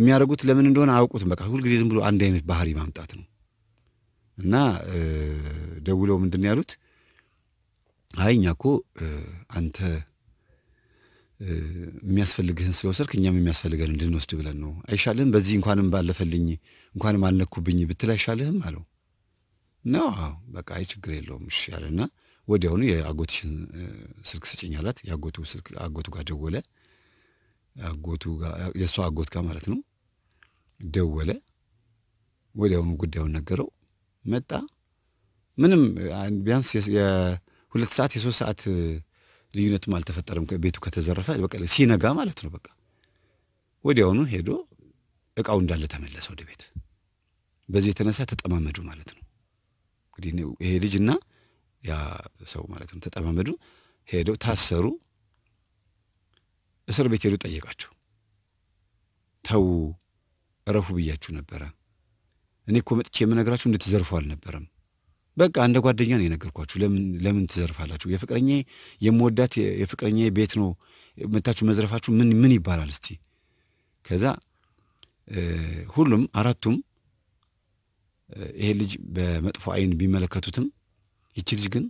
የሚያደርጉት ለምን እንደሆነ አያውቁትም። በቃ ሁልጊዜ ዝም ብሎ አንድ አይነት ባህሪ ማምጣት ነው እና ደውለው ምንድን ያሉት አይ እኛ እኮ አንተ የሚያስፈልግህን ስለወሰድክ እኛም የሚያስፈልገን እንድንወስድ ብለን ነው። አይሻልህም? በዚህ እንኳንም ባለፈልኝ እንኳንም አልነኩብኝ ብትል አይሻልህም አለው። ነው አዎ፣ በቃ አይ ችግር የለውም እሺ አለና ወዲያውኑ የአጎትሽን ስልክ ስጭኝ አላት። የአጎቱ ስልክ አጎቱ ጋር ደወለ። አጎቱ የእሷ አጎት ጋር ማለት ነው ደወለ። ወዲያውኑ ጉዳዩን ነገረው። መጣ። ምንም ቢያንስ ሁለት ሰዓት የሶስት ሰዓት ልዩነትም አልተፈጠረም። ቤቱ ከተዘረፈ በቃ ሲነጋ ማለት ነው። በቃ ወዲያውኑ ሄዶ እቃው እንዳለ ተመለሰ ወደ ቤት። በዚህ የተነሳ ተጠማመዱ ማለት ነው። እንግዲህ ይሄ ልጅ እና ያ ሰው ማለት ነው ተጠማመዱ። ሄደው ታሰሩ። እስር ቤት ሄዱ ጠየቃቸው። ተዉ እረፉ ብያችሁ ነበረ። እኔ እኮ መጥቼ የምነግራችሁ እንድትዘርፉ አልነበረም በቃ እንደ ጓደኛ ነው የነገርኳችሁ። ለምን ለምን ትዘርፋላችሁ? የፍቅረኛ የምወዳት የፍቅረኛ ቤት ነው መታችሁ መዝረፋችሁ ምን ምን ይባላል? እስቲ ከዛ ሁሉም አራቱም ይሄ ልጅ በመጥፎ አይን ቢመለከቱትም ይቺ ልጅ ግን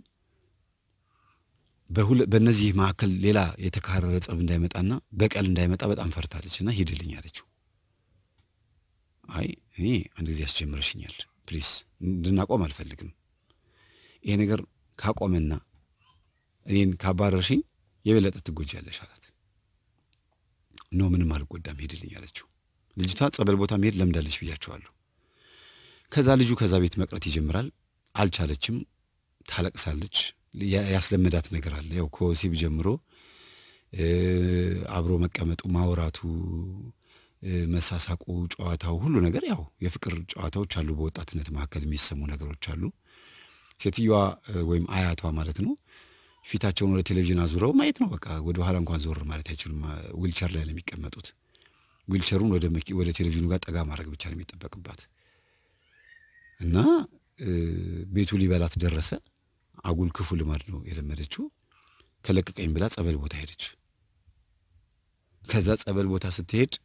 በእነዚህ መካከል ሌላ የተካረረ ጸብ እንዳይመጣና በቀል እንዳይመጣ በጣም ፈርታለች እና ሂድልኝ አለችው። አይ እኔ አንድ ጊዜ ያስጀምረሽኛል ፕሊስ እንድናቆም አልፈልግም ይሄ ነገር ካቆመና እኔን ካባረርሽኝ የበለጠ ትጎጃለሽ አላት። ኖ ምንም አልጎዳም ሄድልኝ አለችው። ልጅቷ ጸበል ቦታ መሄድ ለምዳለች ብያቸዋለሁ። ከዛ ልጁ ከዛ ቤት መቅረት ይጀምራል። አልቻለችም፣ ታለቅሳለች። ያስለመዳት ነገር አለ። ያው ከወሲብ ጀምሮ አብሮ መቀመጡ፣ ማውራቱ፣ መሳሳቁ፣ ጨዋታው፣ ሁሉ ነገር ያው የፍቅር ጨዋታዎች አሉ። በወጣትነት መካከል የሚሰሙ ነገሮች አሉ። ሴትዮዋ ወይም አያቷ ማለት ነው ፊታቸውን ወደ ቴሌቪዥን አዙረው ማየት ነው። በቃ ወደ ኋላ እንኳን ዞር ማለት አይችሉም። ዊልቸር ላይ ነው የሚቀመጡት። ዊልቸሩን ወደ ቴሌቪዥኑ ጋር ጠጋ ማድረግ ብቻ ነው የሚጠበቅባት እና ቤቱ ሊበላት ደረሰ። አጉል ክፉ ልማድ ነው የለመደችው። ከለቀቀኝ ብላ ጸበል ቦታ ሄደች። ከዛ ጸበል ቦታ ስትሄድ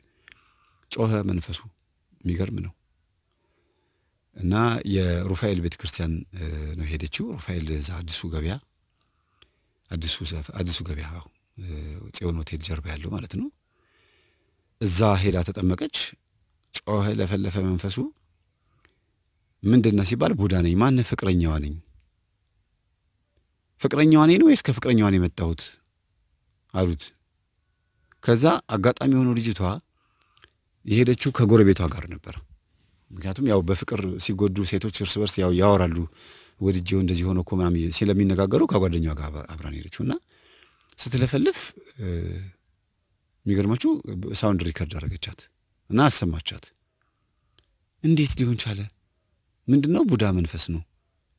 ጮኸ መንፈሱ። የሚገርም ነው። እና የሩፋኤል ቤተ ክርስቲያን ነው ሄደችው። ሩፋኤል አዲሱ ገበያ አዲሱ አዲሱ ገበያ ጽዮን ሆቴል ጀርባ ያለው ማለት ነው። እዛ ሄዳ ተጠመቀች። ጮኸ፣ ለፈለፈ መንፈሱ። ምንድን ነው ሲባል ቡዳ ነኝ። ማን ፍቅረኛዋ ነኝ? ፍቅረኛዋ ነኝ ነው ወይስ ከፍቅረኛዋ ነው የመጣሁት አሉት። ከዛ አጋጣሚ የሆነው ልጅቷ የሄደችው ከጎረቤቷ ጋር ነበር። ምክንያቱም ያው በፍቅር ሲጎዱ ሴቶች እርስ በርስ ያው ያወራሉ። ወድጄው እንደዚህ ሆኖ እኮ ምናምን ስለሚነጋገሩ ከጓደኛዋ ጋር አብራን ሄደችው እና ስትለፈልፍ የሚገርማችሁ ሳውንድ ሪከርድ አደረገቻት እና አሰማቻት። እንዴት ሊሆን ቻለ? ምንድን ነው ቡዳ መንፈስ ነው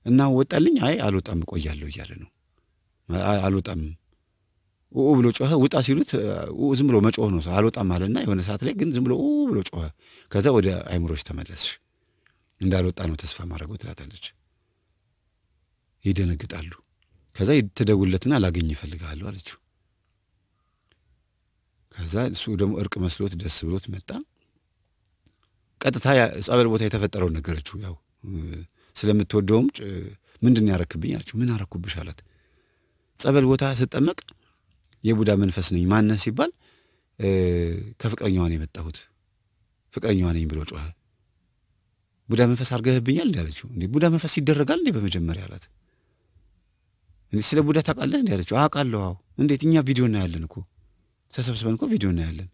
እና ወጣልኝ። አይ አልወጣም እቆያለሁ እያለ ነው። አልወጣም ኡ ብሎ ጮኸ። ውጣ ሲሉት ዝም ብሎ መጮህ ነው አልወጣም አለና የሆነ ሰዓት ላይ ግን ዝም ብሎ ኡ ብሎ ጮኸ። ከዛ ወደ አይምሮች ተመለስሽ እንዳልወጣ ነው ተስፋ ማድረጉ ትላታለች። ይደነግጣሉ። ከዛ ትደውልለትና ላገኝ ይፈልግሃለሁ አለችው። ከዛ እሱ ደግሞ እርቅ መስሎት ደስ ብሎት መጣ። ቀጥታ ጸበል ቦታ የተፈጠረውን ነገረችው። ያው ስለምትወደውም ምንድን ያረክብኝ አለችው። ምን አረኩብሽ አላት። ጸበል ቦታ ስጠመቅ የቡዳ መንፈስ ነኝ። ማነህ ሲባል ከፍቅረኛዋ ነው የመጣሁት ፍቅረኛዋ ነኝ ብሎ ጮኸ። ቡዳ መንፈስ አድርገህብኛል እንዲ አለችው። እ ቡዳ መንፈስ ይደረጋል እንዴ በመጀመሪያ አላት። እ ስለ ቡዳ ታውቃለህ እንዲ አለችው። አውቃለሁ። አዎ። እንዴት? እኛ ቪዲዮ እናያለን እኮ ተሰብስበን እኮ ቪዲዮ እናያለን።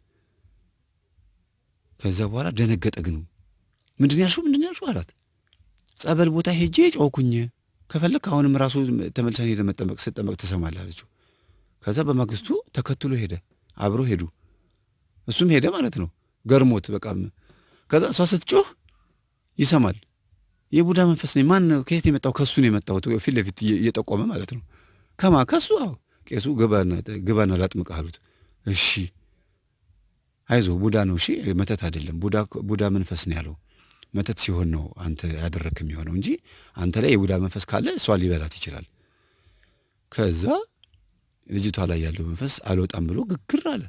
ከዛ በኋላ ደነገጠ። ግን ምንድን ያልሽው ምንድን ያልሽው አላት። ጸበል ቦታ ሄጄ ጮኩኝ። ከፈለግ አሁንም ራሱ ተመልሰን ሄደ መጠመቅ ስጠመቅ ትሰማለህ አለችው። ከዛ በማግስቱ ተከትሎ ሄደ፣ አብሮ ሄዱ። እሱም ሄደ ማለት ነው። ገርሞት በቃ ከዛ እሷ ስትጮህ ይሰማል። የቡዳ መንፈስ ነኝ። ማን ከየት የመጣው? ከሱ ነው የመጣሁት። ፊት ለፊት እየጠቆመ ማለት ነው። ከማ ከሱ? አዎ። ቄሱ ግባና ላጥምቅ አሉት። እሺ አይዞ ቡዳ ነው። እሺ መተት አይደለም። ቡዳ መንፈስ ነው ያለው። መተት ሲሆን ነው አንተ ያደረክ የሚሆነው እንጂ አንተ ላይ የቡዳ መንፈስ ካለ እሷ ሊበላት ይችላል። ከዛ ልጅቷ ላይ ያለው መንፈስ አልወጣም ብሎ ግግር አለ።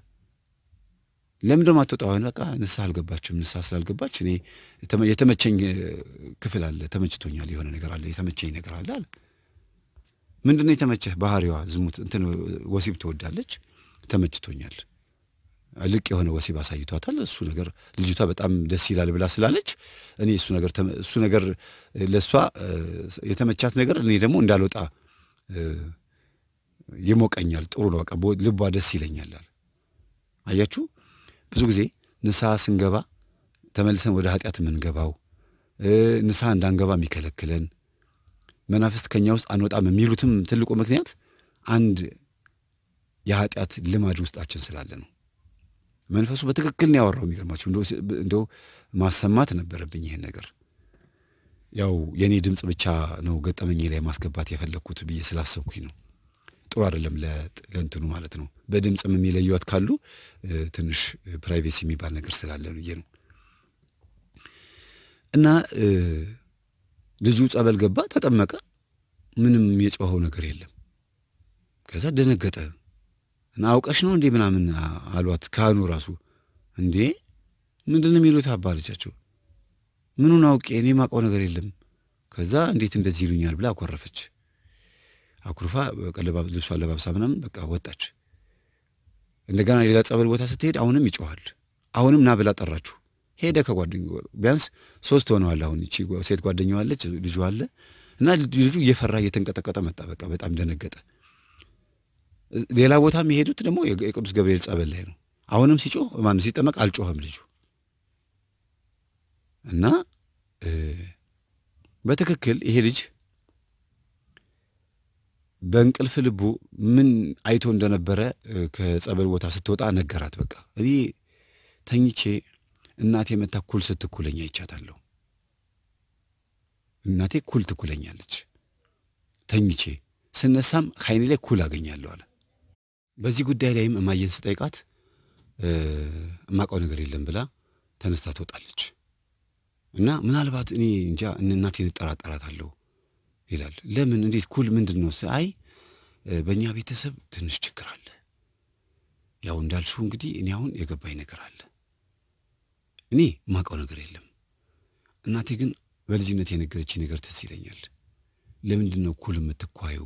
ለምንድን ነው ሆን በቃ ንስሐ አልገባችም። ንስሐ ስላልገባች እኔ የተመቸኝ ክፍል አለ፣ ተመችቶኛል፣ የሆነ ነገር አለ፣ የተመቸኝ ነገር አለ አለ። ምንድን የተመቸህ? ባህሪዋ ዝሙት እንትን ወሲብ ትወዳለች፣ ተመችቶኛል። ልቅ የሆነ ወሲብ አሳይቷታል። እሱ ነገር ልጅቷ በጣም ደስ ይላል ብላ ስላለች እኔ እሱ ነገር እሱ ነገር ለእሷ የተመቻት ነገር እኔ ደግሞ እንዳልወጣ ይሞቀኛል፣ ጥሩ ነው፣ በቃ ልቧ ደስ ይለኛል አለ። አያችሁ፣ ብዙ ጊዜ ንስሐ ስንገባ ተመልሰን ወደ ኃጢአት የምንገባው ንስሐ እንዳንገባ የሚከለክለን መናፍስት ከኛ ውስጥ አንወጣም የሚሉትም ትልቁ ምክንያት አንድ የኃጢአት ልማድ ውስጣችን ስላለ ነው። መንፈሱ በትክክል ነው ያወራው። የሚገርማቸው እንደው ማሰማት ነበረብኝ ይሄን ነገር። ያው የእኔ ድምፅ ብቻ ነው ገጠመኝ ላይ ማስገባት የፈለግኩት ብዬ ስላሰብኩኝ ነው። ጥሩ አይደለም ለእንትኑ ማለት ነው። በድምፅም የሚለዩት ካሉ ትንሽ ፕራይቬሲ የሚባል ነገር ስላለ ብዬ ነው። እና ልጁ ጸበል ገባ፣ ተጠመቀ። ምንም የጮኸው ነገር የለም። ከዛ ደነገጠ እና አውቀሽ ነው እንዴ ምናምን አሏት ካህኑ ራሱ። እንዴ ምንድን ነው የሚሉት አባ ልጃቸው? ምኑን አውቄ እኔ ማውቀው ነገር የለም። ከዛ እንዴት እንደዚህ ይሉኛል ብላ አኮረፈች። አኩርፋ ልብሷ ለባብሳ ምናምን በቃ ወጣች። እንደገና ሌላ ጸበል ቦታ ስትሄድ አሁንም ይጮኋል። አሁንም ና ብላ ጠራችሁ። ሄደ ከጓደኛ ቢያንስ ሶስት ሆነዋል። አሁን እቺ ሴት ጓደኛ አለች፣ ልጁ አለ እና ልጁ እየፈራ እየተንቀጠቀጠ መጣ። በቃ በጣም ደነገጠ። ሌላ ቦታ የሚሄዱት ደግሞ የቅዱስ ገብርኤል ጸበል ላይ ነው። አሁንም ሲጮህ ማነው ሲጠመቅ አልጮኸም ልጁ እና በትክክል ይሄ ልጅ በእንቅልፍ ልቡ ምን አይቶ እንደነበረ ከጸበል ቦታ ስትወጣ ነገራት። በቃ እኔ ተኝቼ እናቴ መታ ኩል ስትኩለኝ አይቻታለሁ። እናቴ ኩል ትኩለኛለች ተኝቼ፣ ስነሳም ከአይኔ ላይ ኩል አገኛለሁ አለ። በዚህ ጉዳይ ላይም እማየን ስጠይቃት እማቀው ነገር የለም ብላ ተነስታ ትወጣለች። እና ምናልባት እኔ እንጃ እናቴን እጠራጠራታለሁ ይላል። ለምን እንዴት ኩል ምንድን ነው? አይ በእኛ ቤተሰብ ትንሽ ችግር አለ። ያው እንዳልሽው እንግዲህ እኔ አሁን የገባኝ ነገር አለ። እኔ የማውቀው ነገር የለም። እናቴ ግን በልጅነት የነገረች ነገር ትዝ ይለኛል። ለምንድን ነው ኩል የምትኳዩ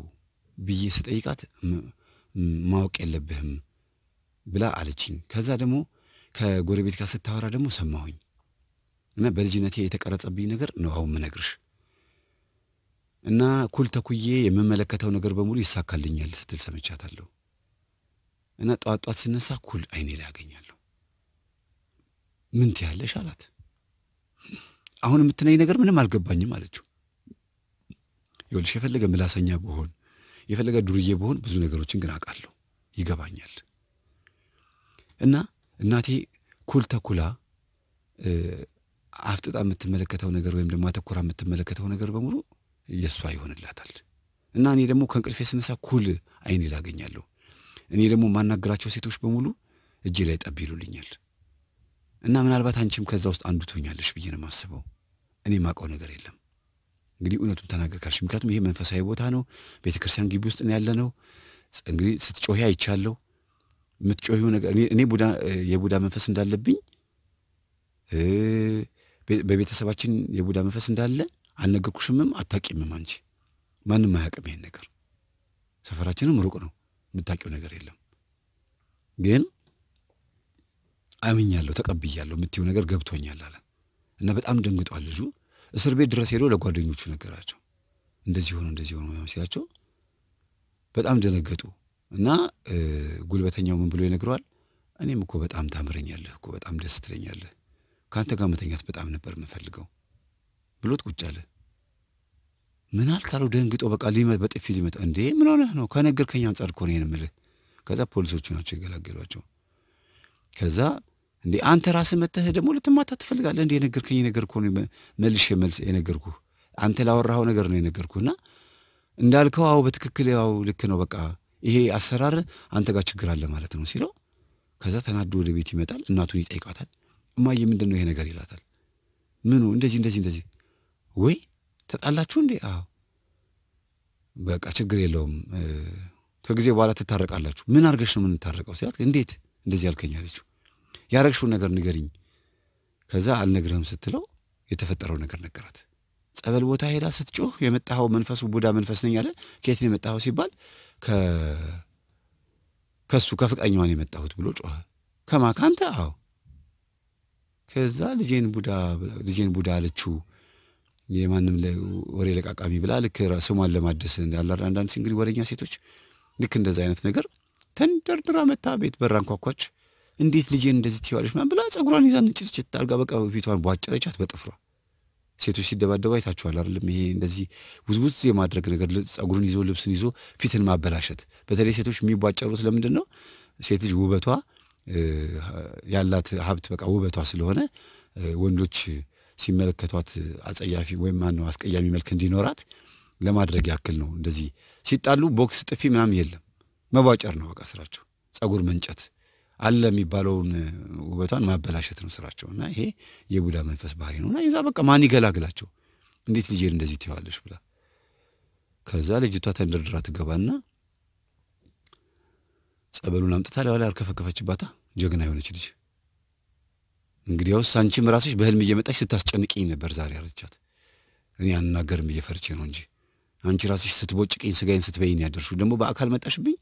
ብዬ ስጠይቃት ማወቅ የለብህም ብላ አለችኝ። ከዛ ደግሞ ከጎረቤት ጋር ስታወራ ደግሞ ሰማሁኝ እና በልጅነቴ የተቀረጸብኝ ነገር ነው አሁን ምነግርሽ። እና ኩል ተኩዬ የምመለከተው ነገር በሙሉ ይሳካልኛል ስትል ሰምቻታለሁ። እና ጠዋት ጠዋት ስነሳ ኩል አይኔ ላይ አገኛለሁ። ምን ትያለሽ አላት። አሁን የምትናይ ነገር ምንም አልገባኝም አለችው። ይኸውልሽ የፈለገ ምላሰኛ ብሆን የፈለገ ዱርዬ ብሆን ብዙ ነገሮችን ግን አውቃለሁ፣ ይገባኛል። እና እናቴ ኩል ተኩላ አፍጥጣ የምትመለከተው ነገር ወይም ደግሞ አተኩራ የምትመለከተው ነገር በሙሉ የእሷ ይሆንላታል እና እኔ ደግሞ ከእንቅልፌ ስነሳ ኩል አይኔ ላገኛለሁ። እኔ ደግሞ የማናገራቸው ሴቶች በሙሉ እጄ ላይ ጠብ ይሉልኛል እና ምናልባት አንቺም ከዛ ውስጥ አንዱ ትሆኛለሽ ብዬ ነው የማስበው። እኔ የማውቀው ነገር የለም። እንግዲህ እውነቱን ተናገር ካልሽ፣ ምክንያቱም ይሄ መንፈሳዊ ቦታ ነው። ቤተክርስቲያን ግቢ ውስጥ ነው ያለ ነው። እንግዲህ ስትጮሂ አይቻለሁ። የምትጮሂው ነገር እኔ የቡዳ መንፈስ እንዳለብኝ በቤተሰባችን የቡዳ መንፈስ እንዳለ አልነገርኩሽምም አታቂምም አንቺ ማንም አያውቅም ይሄን ነገር ሰፈራችንም ሩቅ ነው የምታቂው ነገር የለም ግን አምኛለሁ ተቀብያለሁ የምትይው ነገር ገብቶኛል አለ እና በጣም ደንግጧል ልጁ እስር ቤት ድረስ ሄዶ ለጓደኞቹ ነገራቸው እንደዚህ ሆኖ እንደዚህ ሆኖ ሲላቸው በጣም ደነገጡ እና ጉልበተኛው ምን ብሎ ይነግረዋል እኔም እኮ በጣም ታምረኛለህ እኮ በጣም ደስ ትለኛለህ ከአንተ ጋር መተኛት በጣም ነበር የምፈልገው ብሎት ቁጭ አለ ምን ካለው ደንግጦ በቃ በጥፊ ሊመጣ እንዴ፣ ምን ሆነህ ነው? ከነገርከኝ አንጻር እኮ ነው የምልህ። ከዛ ፖሊሶቹ ናቸው የገላገሏቸው። ከዛ እንዴ አንተ ራስህ መተህ ደግሞ ልትማታ ትፈልጋለህ? እንዴ የነገርከኝ ነገር እኮ ነው መልሼ መልስ የነገርኩህ። አንተ ላወራኸው ነገር ነው የነገርኩህና እንዳልከው አዎ፣ በትክክል ያው ልክ ነው፣ በቃ ይሄ አሰራር አንተ ጋር ችግር አለ ማለት ነው ሲለው፣ ከዛ ተናዶ ወደ ቤት ይመጣል። እናቱን ይጠይቃታል። እማዬ ምንድን ነው ይሄ ነገር ይላታል። ምኑ እንደዚህ እንደዚህ እንደዚህ ወይ ተጣላችሁ እንዴ? አዎ። በቃ ችግር የለውም ከጊዜ በኋላ ትታረቃላችሁ። ምን አድርገሽ ነው የምንታረቀው ሲላት፣ እንዴት እንደዚህ ያልከኝ አለችው። ያረግሽው ነገር ንገሪኝ። ከዛ አልነግርህም ስትለው የተፈጠረው ነገር ነገራት። ጸበል ቦታ ሄዳ ስትጮህ የመጣኸው መንፈሱ ቡዳ መንፈስ ነኝ አለ። ከየት ነው የመጣኸው ሲባል ከሱ ከፍቃኛዋን የመጣሁት ብሎ ጮኸ። ከማ ከአንተ? አዎ። ከዛ ልጄን ቡዳ ልጄን ቡዳ አለችው የማንም ላይ ወሬ ለቃቃሚ ብላ ልክ ስሟን ለማደስ እንዳላር አንዳንድ እንግዲህ ወረኛ ሴቶች ልክ እንደዚ አይነት ነገር ተንደርድራ መታ ቤት በራን ኳኳች። እንዴት ልጄን እንደዚህ ትይዋለሽ? ምናምን ብላ ጸጉሯን ይዛ ንጭትጭት አድርጋ በቃ ፊቷን ቧጨረቻት በጥፍሯ። ሴቶች ሲደባደቡ አይታችኋል አይደለም? ይሄ እንደዚህ ውዝውዝ የማድረግ ነገር፣ ጸጉርን ይዞ ልብስን ይዞ ፊትን ማበላሸት። በተለይ ሴቶች የሚቧጨሩት ለምንድን ነው? ሴት ልጅ ውበቷ ያላት ሀብት በቃ ውበቷ ስለሆነ ወንዶች ሲመለከቷት አጸያፊ ወይም ማነው አስቀያሚ መልክ እንዲኖራት ለማድረግ ያክል ነው። እንደዚህ ሲጣሉ ቦክስ፣ ጥፊ ምናምን የለም። መቧጨር ነው በቃ ስራቸው። ጸጉር መንጨት አለ የሚባለውን ውበቷን ማበላሸት ነው ስራቸው እና ይሄ የቡዳ መንፈስ ባህሪ ነው እና ይዛ በቃ ማን ይገላግላቸው እንዴት ልጄን እንደዚህ ትይዋለሽ ብላ ከዛ ልጅቷ ተንደርድራ ትገባና ጸበሉን አምጥታ ላይ ያርከፈከፈችባታ ጀግና የሆነች ልጅ እንግዲያውስ አንቺም ራስሽ በህልም እየመጣሽ ስታስጨንቅኝ ነበር ዛሬ አለቻት። እኔ አናገርም እየፈርቼ ነው እንጂ አንቺ ራስሽ ስትቦጭቅኝ ስጋዬን ስትበይኝ ያደርሽው፣ ደግሞ በአካል መጣሽብኝ።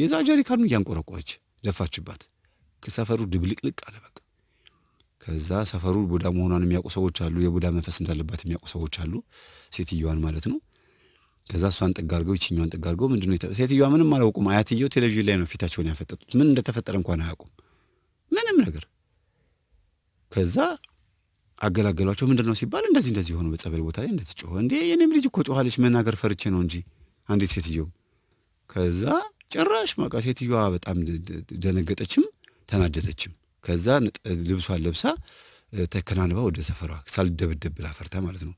የዛ ጀሪካኑ እያንቆረቆረች ደፋችባት። ከሰፈሩ ድብልቅልቅ አለ በቃ። ከዛ ሰፈሩ ቡዳ መሆኗን የሚያውቁ ሰዎች አሉ፣ የቡዳ መንፈስ እንዳለባት የሚያውቁ ሰዎች አሉ፣ ሴትዮዋን ማለት ነው። ከዛ እሷን ጥግ አድርገው ይችኛዋን ጥግ አድርገው ምንድን ነው ሴትዮዋ ምንም አላውቁም። አያትየው ቴሌቪዥን ላይ ነው ፊታቸውን ያፈጠጡት። ምን እንደተፈጠረ እንኳን አያውቁም ምንም ነገር ከዛ አገላገሏቸው። ምንድን ነው ሲባል እንደዚህ እንደዚህ የሆኑ በጸበል ቦታ ላይ እንደዚህ ጮኸ። እንዴ የኔም ልጅ እኮ ጮኋለች፣ መናገር ፈርቼ ነው እንጂ አንዲት ሴትዮ። ከዛ ጭራሽ ማቃ ሴትዮዋ በጣም ደነገጠችም ተናደደችም። ከዛ ልብሷን ለብሳ ተከናንባ ወደ ሰፈሯ ሳልደበደብ ብላ ፈርታ ማለት ነው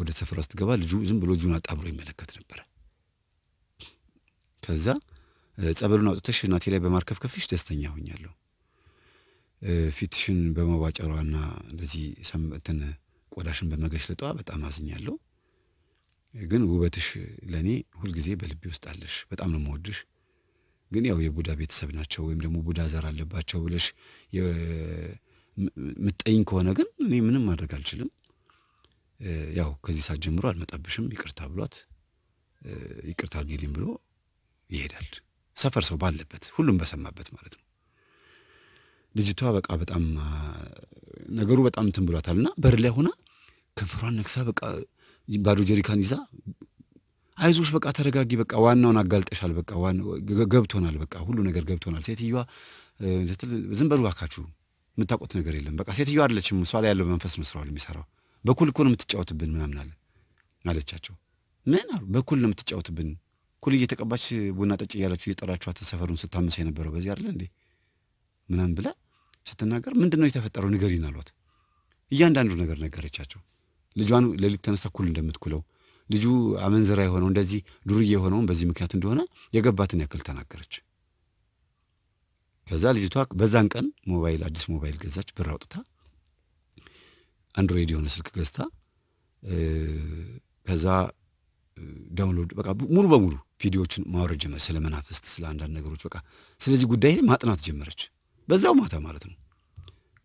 ወደ ሰፈሯ ስትገባ ልጁ ዝም ብሎ እጁን አጣብሮ ይመለከት ነበረ። ከዛ ጸበሉን አውጥተሽ እናቴ ላይ በማርከፍከፍሽ ደስተኛ ሆኛለሁ ፊትሽን በመቧጨሯና እንደዚህ ሰንበትን ቆዳሽን በመገሽለጧ በጣም አዝኛለሁ። ግን ውበትሽ ለእኔ ሁልጊዜ በልቤ ውስጥ አለሽ። በጣም ነው የምወድሽ። ግን ያው የቡዳ ቤተሰብ ናቸው ወይም ደግሞ ቡዳ ዘር አለባቸው ብለሽ የምጠይኝ ከሆነ ግን እኔ ምንም ማድረግ አልችልም። ያው ከዚህ ሰዓት ጀምሮ አልመጣብሽም ይቅርታ ብሏት ይቅርታ አድርጊልኝ ብሎ ይሄዳል። ሰፈር ሰው ባለበት ሁሉም በሰማበት ማለት ነው። ልጅቷ በቃ በጣም ነገሩ በጣም እንትን ብሏታል እና በር ላይ ሆና ከንፈሯን ነክሳ በቃ ባዶ ጀሪካን ይዛ አይዞሽ በቃ ተረጋጊ፣ በቃ ዋናውን አጋልጠሻል፣ በቃ ገብቶናል፣ በቃ ሁሉ ነገር ገብቶናል። ሴትዮዋ ዝም በሉ እባካችሁ፣ የምታውቁት ነገር የለም። በቃ ሴትዮዋ አለችም እሷ ላይ ያለው መንፈስ ነው ስራውን የሚሰራው። በኩል እኮ ነው የምትጫወትብን ምናምን አለ አለቻቸው። ምን አሉ? በኩል ነው የምትጫወትብን። ኩል እየተቀባች ቡና ጠጭ እያላችሁ እየጠራችኋትን ሰፈሩን ስታመሳ የነበረው በዚህ አይደለ እንዴ ምናምን ብላ ስትናገር ምንድን ነው የተፈጠረው ንገሪን አሏት። እያንዳንዱ ነገር ነገረቻቸው። ልጇን ሌሊት ተነሳ እኩል እንደምትኩለው ልጁ አመንዝራ የሆነው እንደዚህ ዱርዬ የሆነውን በዚህ ምክንያት እንደሆነ የገባትን ያክል ተናገረች። ከዛ ልጅቷ በዛን ቀን ሞባይል አዲስ ሞባይል ገዛች። ብር አውጥታ አንድሮይድ የሆነ ስልክ ገዝታ ከዛ ዳውንሎድ በቃ ሙሉ በሙሉ ቪዲዮዎችን ማውረድ ጀመረች። ስለ መናፍስት፣ ስለ አንዳንድ ነገሮች በቃ ስለዚህ ጉዳይ ማጥናት ጀመረች። በዛው ማታ ማለት ነው።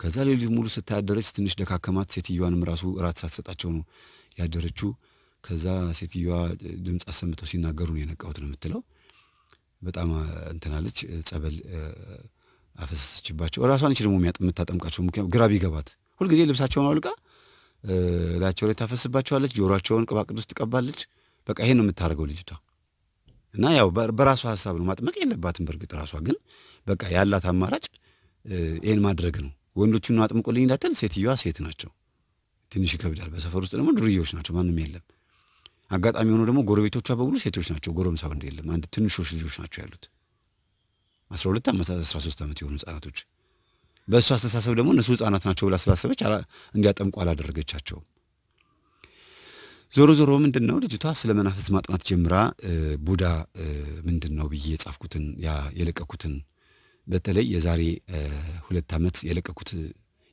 ከዛ ሌሊት ሙሉ ስታያደረች ትንሽ ደካከማት። ሴትዮዋንም ራሱ እራት ሳትሰጣቸው ነው ያደረችው። ከዛ ሴትዮዋ ድምፅ አሰምተው ሲናገሩ ነው የነቃሁት ነው የምትለው። በጣም እንትናለች፣ ጸበል አፈሰሰችባቸው። ራሷን ደግሞ የምታጠምቃቸው ግራ ቢገባት ሁልጊዜ ልብሳቸውን አውልቃ ላያቸው ላይ ታፈስባቸዋለች። ጆሮቸውን ቅባ ቅዱስ ትቀባለች። በቃ ይሄን ነው የምታደርገው ልጅቷ። እና ያው በራሷ ሀሳብ ነው ማጥመቅ የለባትም። በእርግጥ ራሷ ግን በቃ ያላት አማራጭ ይህን ማድረግ ነው። ወንዶቹን አጥምቁልኝ እንዳትል ሴትዮዋ ሴት ናቸው። ትንሽ ይከብዳል። በሰፈር ውስጥ ደግሞ ዱርዬዎች ናቸው፣ ማንም የለም። አጋጣሚ ሆኖ ደግሞ ጎረቤቶቿ በሙሉ ሴቶች ናቸው። ጎረምሳ ወንድ የለም። አንድ ትንሾች ልጆች ናቸው ያሉት አስራ ሁለት ዓመት አስራ ሶስት ዓመት የሆኑ ህጻናቶች። በእሱ አስተሳሰብ ደግሞ እነሱ ህጻናት ናቸው ብላ ስላሰበች እንዲያጠምቁ አላደረገቻቸውም። ዞሮ ዞሮ ምንድን ነው ልጅቷ ስለ መናፍስት ማጥናት ጀምራ ቡዳ ምንድን ነው ብዬ የጻፍኩትን ያ የለቀኩትን በተለይ የዛሬ ሁለት ዓመት የለቀኩት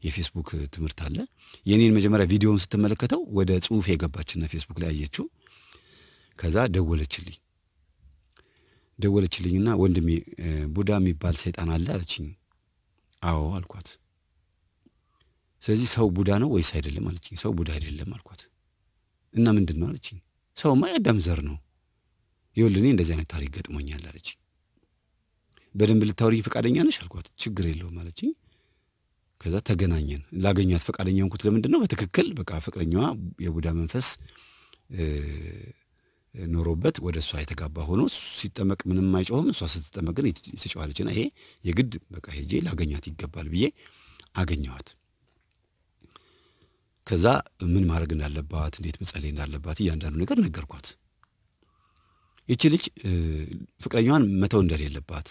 የፌስቡክ ትምህርት አለ። የኔን መጀመሪያ ቪዲዮውን ስትመለከተው ወደ ጽሁፍ የገባችና ፌስቡክ ላይ አየችው። ከዛ ደወለችልኝ ደወለችልኝና ወንድሜ ቡዳ የሚባል ሰይጣን አለ አለችኝ። አዎ አልኳት። ስለዚህ ሰው ቡዳ ነው ወይስ አይደለም አለችኝ። ሰው ቡዳ አይደለም አልኳት። እና ምንድን ነው አለችኝ። ሰውማ የአዳም ዘር ነው። ይኸውልህ እኔ እንደዚህ አይነት ታሪክ ገጥሞኛል አለችኝ። በደንብ ልታወሪኝ ፈቃደኛ ነሽ አልኳት። ችግር የለውም አለችኝ። ከዛ ተገናኘን። ላገኛት ፈቃደኛ ሆንኩት። ለምንድን ነው? በትክክል በቃ ፍቅረኛዋ የቡዳ መንፈስ ኖሮበት ወደ እሷ የተጋባ ሆኖ ሲጠመቅ ምንም አይጮህም፣ እሷ ስትጠመቅ ግን ትጮኻለችና ይሄ የግድ በቃ ሄጄ ላገኛት ይገባል ብዬ አገኘዋት። ከዛ ምን ማድረግ እንዳለባት፣ እንዴት መጸለይ እንዳለባት እያንዳንዱ ነገር ነገርኳት። ይቺ ልጅ ፍቅረኛዋን መተው እንደሌለባት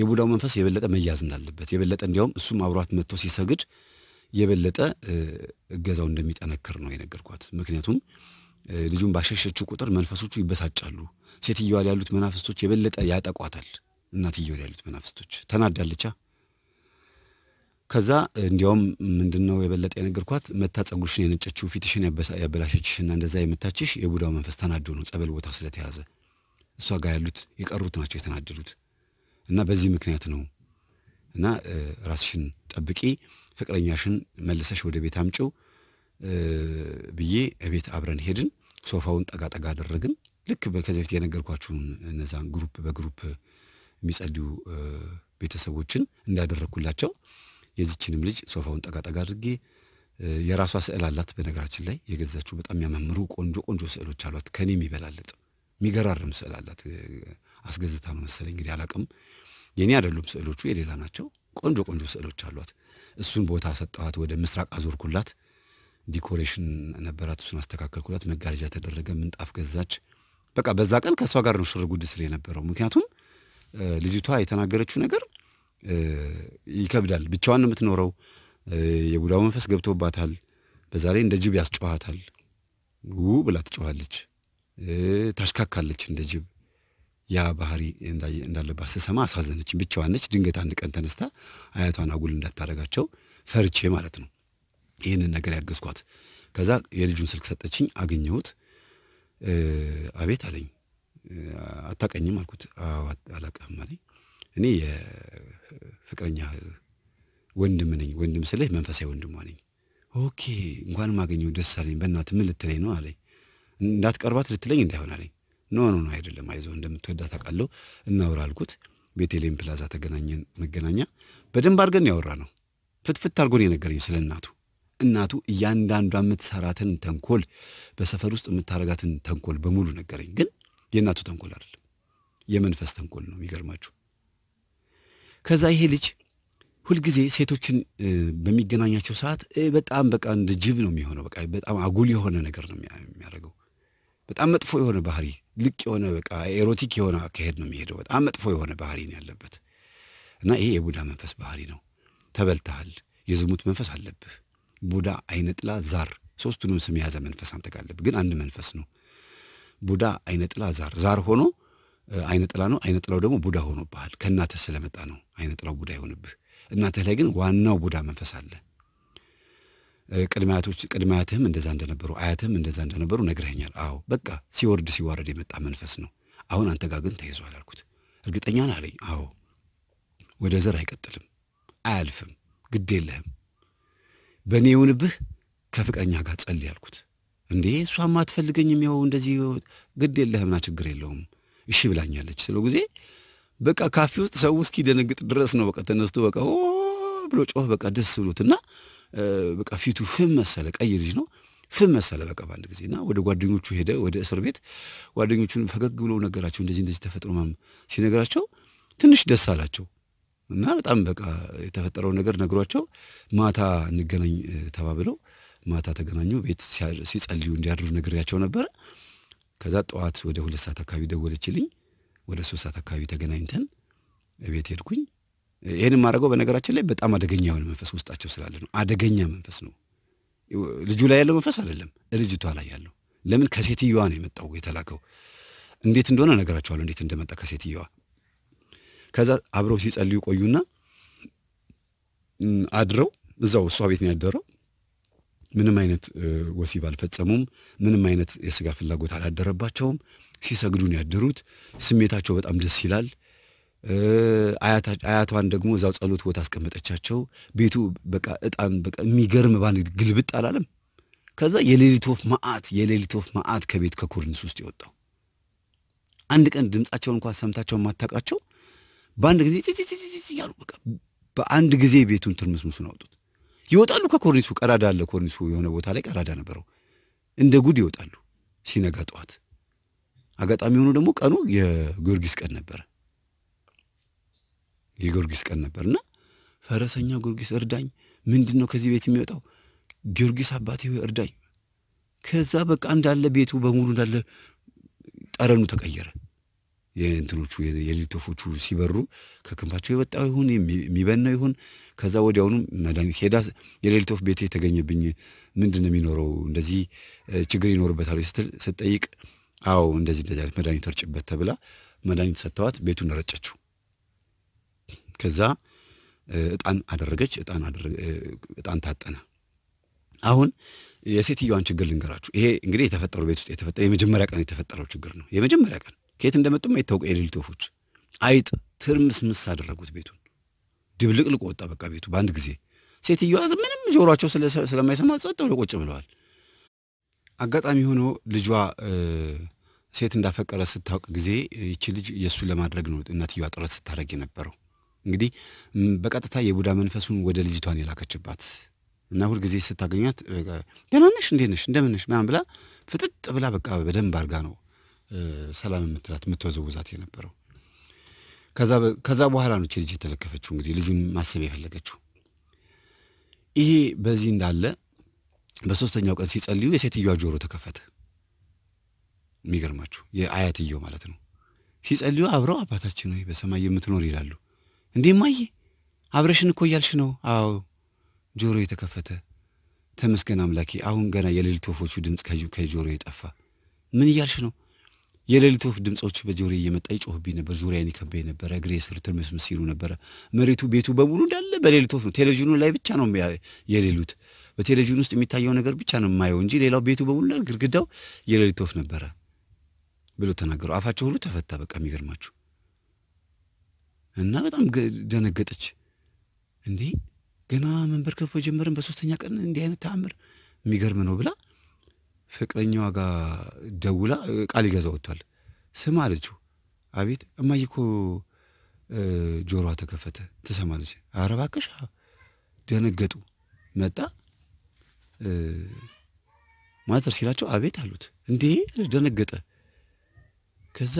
የቡዳው መንፈስ የበለጠ መያዝ እንዳለበት የበለጠ እንዲያውም እሱም አብሯት መጥቶ ሲሰግድ የበለጠ እገዛው እንደሚጠነክር ነው የነገርኳት። ምክንያቱም ልጁን ባሸሸችው ቁጥር መንፈሶቹ ይበሳጫሉ። ሴትዮዋ ያሉት መናፍስቶች የበለጠ ያጠቋታል። እናትየው ያሉት መናፍስቶች ተናዳለቻ። ከዛ እንዲያውም ነው የበለጠ የነገርኳት መታ ጸጉርሽን የነጨችው ፊትሽን ያበላሸችሽና እንደዛ የምታችሽ የቡዳው መንፈስ ተናዶ ነው ጸበል ቦታ ስለተያዘ እሷ ጋር ያሉት የቀሩት ናቸው የተናደዱት። እና በዚህ ምክንያት ነው እና ራስሽን ጠብቂ፣ ፍቅረኛሽን መልሰሽ ወደ ቤት አምጪው ብዬ እቤት አብረን ሄድን። ሶፋውን ጠጋጠጋ አደረግን። ልክ ከዚህ በፊት የነገርኳችሁን እነዛን ግሩፕ በግሩፕ የሚጸልዩ ቤተሰቦችን እንዳደረግኩላቸው የዚችንም ልጅ ሶፋውን ጠጋጠጋ አድርጌ የራሷ ስዕል አላት። በነገራችን ላይ የገዛችው በጣም የሚያማምሩ ቆንጆ ቆንጆ ስዕሎች አሏት። ከኔ የሚበላለጥ የሚገራርም ስዕል አላት። አስገዝታ ነው መሰለኝ እንግዲህ አላቅም። የኔ አይደሉም ስዕሎቹ፣ የሌላ ናቸው። ቆንጆ ቆንጆ ስዕሎች አሏት። እሱን ቦታ ሰጠኋት። ወደ ምስራቅ አዞርኩላት። ዲኮሬሽን ነበራት፣ እሱን አስተካከልኩላት። መጋረጃ ተደረገ፣ ምንጣፍ ገዛች። በቃ በዛ ቀን ከእሷ ጋር ነው ሽር ጉድ ስል የነበረው። ምክንያቱም ልጅቷ የተናገረችው ነገር ይከብዳል። ብቻዋን የምትኖረው የቡዳው መንፈስ ገብቶባታል። በዛ ላይ እንደ ጅብ ያስጨዋታል። ው ብላ ትጨዋለች ታሽካካለች እንደ ጅብ ያ ባህሪ እንዳለባት ስሰማ አሳዘነችኝ። ብቻዋነች ድንገት አንድ ቀን ተነስታ አያቷን አጉል እንዳታደርጋቸው ፈርቼ ማለት ነው ይህንን ነገር ያገዝኳት። ከዛ የልጁን ስልክ ሰጠችኝ። አገኘሁት። አቤት አለኝ። አታቀኝም አልኩት። አላቀህም አለኝ። እኔ የፍቅረኛ ወንድም ነኝ። ወንድም ስልህ መንፈሳዊ ወንድሟ ነኝ። ኦኬ እንኳንም አገኘሁ ደስ አለኝ። በእናትህ ምን ልትለኝ ነው አለኝ። እንዳትቀርባት ልትለኝ እንዳይሆን አለኝ። ኖ ኖ ኖ አይደለም፣ አይዞህ እንደምትወዳ አውቃለሁ እናውራ አልኩት። ቤቴሌም ፕላዛ ተገናኘን። መገናኛ በደንብ አድርገን ያወራ ነው። ፍትፍት አድርጎን የነገረኝ ስለ እናቱ እናቱ እያንዳንዷ የምትሰራትን ተንኮል፣ በሰፈር ውስጥ የምታረጋትን ተንኮል በሙሉ ነገረኝ። ግን የእናቱ ተንኮል አይደለም፣ የመንፈስ ተንኮል ነው። የሚገርማችሁ ከዛ ይሄ ልጅ ሁልጊዜ ሴቶችን በሚገናኛቸው ሰዓት በጣም በቃ እንደ ጅብ ነው የሚሆነው። በቃ በጣም አጉል የሆነ ነገር ነው የሚያደርገው። በጣም መጥፎ የሆነ ባህሪ ልቅ የሆነ በቃ ኤሮቲክ የሆነ አካሄድ ነው የሚሄደው። በጣም መጥፎ የሆነ ባህሪ ነው ያለበት እና ይሄ የቡዳ መንፈስ ባህሪ ነው። ተበልተሃል። የዝሙት መንፈስ አለብህ። ቡዳ፣ አይነጥላ፣ ዛር ሶስቱንም ስም የያዘ መንፈስ አንተ ጋር አለብህ። ግን አንድ መንፈስ ነው። ቡዳ፣ አይነጥላ፣ ዛር ዛር ሆኖ አይነጥላ ነው። አይነጥላው ደግሞ ቡዳ ሆኖብሃል። ከእናተ ስለመጣ ነው አይነጥላው ቡዳ ይሆንብህ። እናተ ላይ ግን ዋናው ቡዳ መንፈስ አለ። ቅድማቶች ቅድማያትህም እንደዛ እንደነበሩ አያትህም እንደዛ እንደነበሩ ነግረኸኛል። አዎ በቃ ሲወርድ ሲዋረድ የመጣ መንፈስ ነው። አሁን አንተ ጋር ግን ተይዟል አልኩት። እርግጠኛ ነህ አለኝ። አዎ ወደ ዘር አይቀጥልም፣ አያልፍም፣ ግድ የለህም። በእኔ ይሁንብህ ከፍቅረኛ ጋር ጸልይ አልኩት። እንዴ እሷም አትፈልገኝም፣ ያው እንደዚህ ግድ የለህምና ችግር የለውም እሺ ብላኛለች ስለው ጊዜ በቃ ካፌ ውስጥ ሰው እስኪደነግጥ ድረስ ነው። በቃ ተነስቶ በቃ ብሎ ጮህ በቃ ደስ ብሎትና በቃ ፊቱ ፍም መሰለ፣ ቀይ ልጅ ነው ፍም መሰለ በቃ በአንድ ጊዜ እና ወደ ጓደኞቹ ሄደ፣ ወደ እስር ቤት ጓደኞቹን ፈገግ ብሎ ነገራቸው። እንደዚህ እንደዚህ ተፈጥሮ ማም ሲነግራቸው ትንሽ ደስ አላቸው እና በጣም በቃ የተፈጠረውን ነገር ነግሯቸው ማታ እንገናኝ ተባብለው ማታ ተገናኙ። ቤት ሲጸልዩ እንዲያድሩ ነግሬያቸው ነበረ። ከዛ ጠዋት ወደ ሁለት ሰዓት አካባቢ ደወለችልኝ። ወደ ሶስት ሰዓት አካባቢ ተገናኝተን ቤት ሄድኩኝ። ይህን የማደርገው በነገራችን ላይ በጣም አደገኛ የሆነ መንፈስ ውስጣቸው ስላለ ነው። አደገኛ መንፈስ ነው። ልጁ ላይ ያለው መንፈስ አይደለም፣ ልጅቷ ላይ ያለው። ለምን ከሴትዮዋ ነው የመጣው የተላከው። እንዴት እንደሆነ ነገራቸዋለሁ፣ እንዴት እንደመጣ ከሴትዮዋ። ከዛ አብረው ሲጸልዩ ቆዩና አድረው እዛው እሷ ቤት ነው ያደረው። ምንም አይነት ወሲብ አልፈጸሙም። ምንም አይነት የስጋ ፍላጎት አላደረባቸውም። ሲሰግዱ ነው ያደሩት። ስሜታቸው በጣም ደስ ይላል። አያቷን ደግሞ እዛው ጸሎት ቦታ አስቀመጠቻቸው። ቤቱ በቃ እጣን በቃ የሚገርም ባል ግልብጥ አላለም። ከዛ የሌሊት ወፍ ማአት የሌሊት ወፍ ማአት ከቤት ከኮርኒስ ውስጥ የወጣው አንድ ቀን ድምፃቸውን እንኳን ሰምታቸው የማታውቃቸው በአንድ ጊዜ እያሉ በቃ በአንድ ጊዜ ቤቱን ትርምስምሱን አውጡት። ይወጣሉ ከኮርኒሱ ቀዳዳ አለ። ኮርኒሱ የሆነ ቦታ ላይ ቀዳዳ ነበረው። እንደ ጉድ ይወጣሉ ሲነጋ ጠዋት። አጋጣሚ ሆኖ ደግሞ ቀኑ የጊዮርጊስ ቀን ነበረ። የጊዮርጊስ ቀን ነበር እና ፈረሰኛ ጊዮርጊስ እርዳኝ፣ ምንድን ነው ከዚህ ቤት የሚወጣው? ጊዮርጊስ አባቴ እርዳኝ። ከዛ በቃ እንዳለ ቤቱ በሙሉ እንዳለ ጠረኑ ተቀየረ። የእንትኖቹ የሌሊት ወፎቹ ሲበሩ ከክንፋቸው የወጣው ይሁን የሚበናው ይሁን ከዛ ወዲያውኑ መድኃኒት ሄዳ የሌሊት ወፍ ቤት የተገኘብኝ ምንድን ነው የሚኖረው እንደዚህ ችግር ይኖርበታል ስትል ስጠይቅ አዎ እንደዚህ እንደዚህ አይነት መድኃኒት እርጭበት ተብላ መድኃኒት ሰጥተዋት ቤቱን ረጨችው። ከዛ እጣን አደረገች። እጣን ታጠነ። አሁን የሴትዮዋን ችግር ልንገራችሁ። ይሄ እንግዲህ የተፈጠሩ ቤት ውስጥ የተፈጠረ የመጀመሪያ ቀን የተፈጠረው ችግር ነው። የመጀመሪያ ቀን ከየት እንደመጡም አይታወቅ። የሌሊት ወፎች አይጥ ትርምስምስ አደረጉት ቤቱን። ድብልቅልቅ ወጣ በቃ ቤቱ በአንድ ጊዜ። ሴትዮዋ ምንም ጆሯቸው ስለማይሰማ ጸጥ ብሎ ቁጭ ብለዋል። አጋጣሚ ሆኖ ልጇ ሴት እንዳፈቀረ ስታውቅ ጊዜ ይቺ ልጅ የእሱን ለማድረግ ነው እናትየዋ ጥረት ስታደረግ የነበረው እንግዲህ በቀጥታ የቡዳ መንፈሱን ወደ ልጅቷን የላከችባት እና ሁልጊዜ ስታገኛት ደህና ነሽ፣ እንዴት ነሽ፣ እንደምንሽ ምናምን ብላ ፍጥጥ ብላ በቃ በደንብ አድርጋ ነው ሰላም የምትላት የምትወዘውዛት የነበረው። ከዛ በኋላ ነች ልጅ የተለከፈችው። እንግዲህ ልጁን ማሰብ የፈለገችው ይሄ በዚህ እንዳለ በሶስተኛው ቀን ሲጸልዩ የሴትዮዋ ጆሮ ተከፈተ። የሚገርማችሁ የአያትየው ማለት ነው። ሲጸልዩ አብረው አባታችን ሆይ በሰማይ የምትኖር ይላሉ። እንዴ እማዬ አብረሽን እኮ እያልሽ ነው? አዎ። ጆሮ የተከፈተ ተመስገን አምላኬ። አሁን ገና የሌሊት ወፎቹ ድምፅ ከጆሮ የጠፋ ምን እያልሽ ነው? የሌሊት ወፍ ድምፆች በጆሮ እየመጣ ይጮህብኝ ነበር። ዙሪያን ይከበኝ ነበረ። እግሬ ስር ትርምስምስ ሲሉ ነበረ። መሬቱ፣ ቤቱ በሙሉ እንዳለ በሌሊት ወፍ ነው። ቴሌቪዥኑ ላይ ብቻ ነው የሌሉት። በቴሌቪዥን ውስጥ የሚታየው ነገር ብቻ ነው የማየው እንጂ ሌላው ቤቱ በሙሉ ግድግዳው የሌሊት ወፍ ነበረ ብሎ ተናገሩ። አፋቸው ሁሉ ተፈታ። በቃ የሚገርማችሁ እና በጣም ደነገጠች። እንዴ ገና መንበርከክ በጀመርን በሶስተኛ ቀን እንዲህ አይነት ተአምር የሚገርም ነው ብላ ፍቅረኛዋ ጋር ደውላ ቃል ይገዛ ወጥቷል። ስም አለችው። አቤት እማዬ እኮ ጆሮዋ ተከፈተ ትሰማለች። ኧረ እባክሽ ደነገጡ። መጣ ማተር ሲላቸው አቤት አሉት። እንዴ ደነገጠ። ከዛ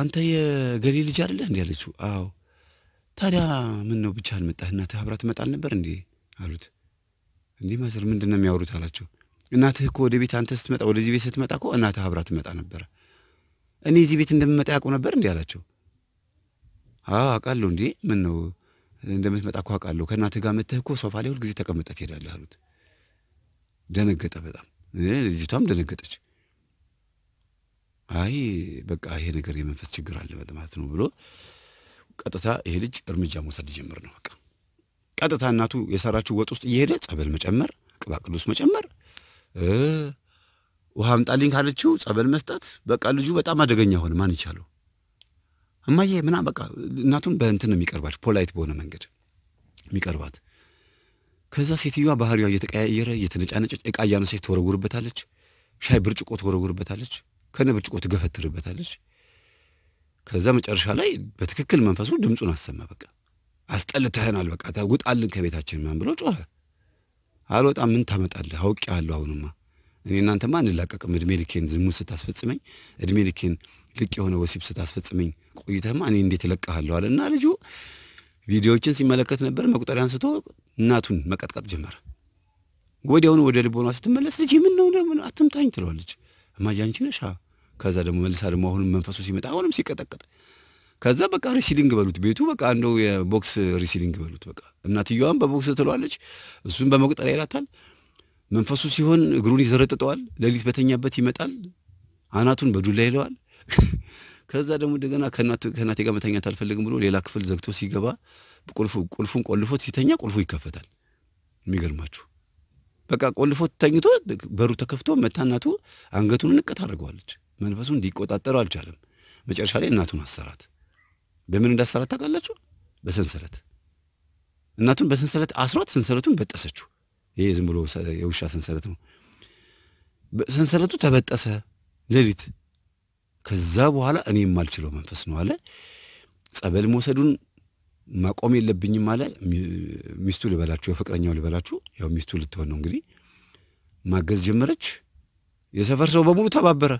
አንተ የገሌ ልጅ አይደለህ እንዲ አለችው። አዎ። ታዲያ ምን ነው ብቻ መጣህ? እናትህ አብራ ትመጣል ነበር እንዴ አሉት። እንዲህ መሰል ምንድን ነው የሚያወሩት አላቸው። እናትህ እኮ ወደ ቤት አንተ ስትመጣ ወደዚህ ቤት ስትመጣ እኮ እናትህ አብራ ትመጣ ነበረ። እኔ እዚህ ቤት እንደምመጣ ያውቁ ነበር እንዲህ አላቸው። አውቃለሁ እንዴ ምን ነው እንደምትመጣ እኮ አውቃለሁ። ከእናትህ ጋር መተህ እኮ ሶፋ ላይ ሁልጊዜ ተቀምጠ ትሄዳለህ አሉት። ደነገጠ በጣም ልጅቷም ደነገጠች። አይ በቃ ይሄ ነገር የመንፈስ ችግር አለበት ማለት ነው ብሎ ቀጥታ ይሄ ልጅ እርምጃ መውሰድ ጀምር ነው። በቃ ቀጥታ እናቱ የሰራችው ወጥ ውስጥ እየሄደ ጸበል መጨመር፣ ቅባ ቅዱስ መጨመር፣ ውሃ አምጣልኝ ካለችው ጸበል መስጠት። በቃ ልጁ በጣም አደገኛ ሆነ። ማን ይቻለው እማዬ ምና በቃ እናቱን በእንትን ነው የሚቀርባቸው፣ ፖላይት በሆነ መንገድ የሚቀርባት። ከዛ ሴትዮዋ ባህሪዋ እየተቀያየረ እየተነጫነጨች፣ እቃ እያነሳች ተወረውርበታለች። ሻይ ብርጭቆ ተወረውርበታለች። ከነብርጭቆ ትገፈትርበታለች። ከዛ መጨረሻ ላይ በትክክል መንፈሱ ድምፁን አሰማ። በቃ አስጠልተህናል፣ በቃ ውጣልን ከቤታችን ምናምን ብሎ ጮኸ። አልወጣም፣ ምን ታመጣለህ? አውቄሃለሁ። አሁንማ እኔ እናንተማ አንላቀቅም። እድሜ ልኬን ዝሙት ስታስፈጽመኝ፣ እድሜ ልኬን ልቅ የሆነ ወሲብ ስታስፈጽመኝ ቆይተህማ እኔ እንዴት እለቅሃለሁ አለ እና ልጁ ቪዲዮዎችን ሲመለከት ነበር። መቁጠሪያ አንስቶ እናቱን መቀጥቀጥ ጀመረ። ወዲያውኑ ወደ ልቦኗ ስትመለስ ልጅ ምን ነው አትምታኝ ትለዋለች። እማዬ አንቺ ነሽ ከዛ ደግሞ መልሳ ደግሞ አሁንም መንፈሱ ሲመጣ አሁንም ሲቀጠቀጥ ከዛ በቃ ሪሲሊንግ በሉት ቤቱ በቃ እንደው የቦክስ ሪሲሊንግ በሉት በቃ እናትየዋም በቦክስ ትለዋለች፣ እሱን በመቁጠሪያ ይላታል። መንፈሱ ሲሆን እግሩን ይዘረጥጠዋል። ሌሊት በተኛበት ይመጣል፣ አናቱን በዱላ ይለዋል። ከዛ ደግሞ እንደገና ከእናቴ ጋር መተኛት አልፈልግም ብሎ ሌላ ክፍል ዘግቶ ሲገባ ቁልፉን ቆልፎት ሲተኛ ቁልፉ ይከፈታል። የሚገርማችሁ በቃ ቆልፎት ተኝቶ በሩ ተከፍቶ መታ እናቱ አንገቱን ንቅት አድርገዋለች። መንፈሱን ሊቆጣጠረው አልቻለም። መጨረሻ ላይ እናቱን አሰራት። በምን እንዳሰራት ታውቃላችሁ? በሰንሰለት እናቱን በሰንሰለት አስሯት ሰንሰለቱን በጠሰችው። ይሄ ዝም ብሎ የውሻ ሰንሰለት ነው። ሰንሰለቱ ተበጠሰ ሌሊት። ከዛ በኋላ እኔ የማልችለው መንፈስ ነው አለ። ጸበል መውሰዱን ማቆም የለብኝም አለ። ሚስቱ ልበላችሁ፣ የፍቅረኛው ልበላችሁ፣ ያው ሚስቱ ልትሆን ነው እንግዲህ። ማገዝ ጀመረች። የሰፈር ሰው በሙሉ ተባበረ።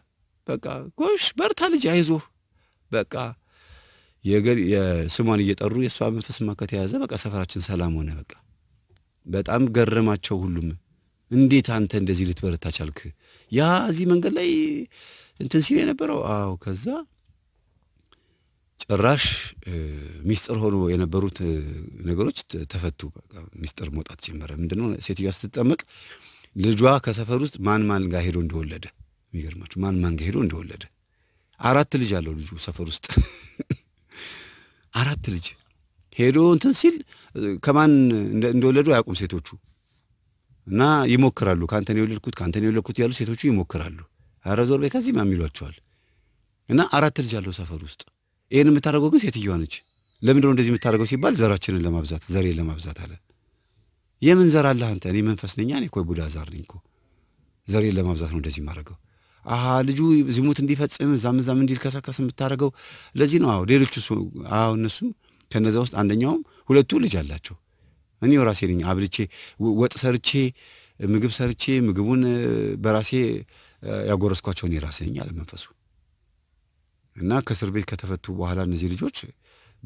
በቃ ጎሽ በርታ ልጅ አይዞ በቃ የስሟን እየጠሩ የእሷ መንፈስ ከተያዘ በቃ ሰፈራችን ሰላም ሆነ። በቃ በጣም ገረማቸው ሁሉም። እንዴት አንተ እንደዚህ ልትበረታ ቻልክ? ያ እዚህ መንገድ ላይ እንትን ሲል የነበረው አዎ። ከዛ ጭራሽ ሚስጥር ሆኖ የነበሩት ነገሮች ተፈቱ። ሚስጥር መውጣት ጀመረ። ምንድነው ሴትዮዋ ስትጠመቅ ልጇ ከሰፈር ውስጥ ማን ማን ጋር ሄዶ እንደወለደ የሚገርማችሁ ማን ማን ሄዶ እንደወለደ አራት ልጅ አለው ልጁ ሰፈር ውስጥ አራት ልጅ ሄዶ እንትን ሲል ከማን እንደወለዱ አያውቁም ሴቶቹ እና ይሞክራሉ። ከአንተን የወለድኩት ነው የወለድኩት ያሉ ሴቶቹ ይሞክራሉ። አረ ዞር በይ ከዚህ ማ የሚሏቸዋል። እና አራት ልጅ አለው ሰፈር ውስጥ። ይህን የምታደርገው ግን ሴትዮዋ ነች። ለምንድነው እንደዚህ የምታደርገው ሲባል ዘራችንን ለማብዛት ዘሬን ለማብዛት አለ። የምን ዘር አለህ አንተ? እኔ መንፈስ ነኛ። እኔ እኮ ቡዳ ዛር ነኝ እኮ። ዘሬን ለማብዛት ነው እንደዚህ የማደርገው። ልጁ ዚሙት እንዲፈጽም እዛም እዛም እንዲልከሰከስ የምታደርገው ለዚህ ነው። አዎ ሌሎቹ አዎ እነሱም ከነዛ ውስጥ አንደኛውም ሁለቱ ልጅ አላቸው። እኔ ራሴ ነኝ አብልቼ ወጥ ሰርቼ ምግብ ሰርቼ ምግቡን በራሴ ያጎረስኳቸው እኔ ራሴ ነኝ አለ መንፈሱ። እና ከእስር ቤት ከተፈቱ በኋላ እነዚህ ልጆች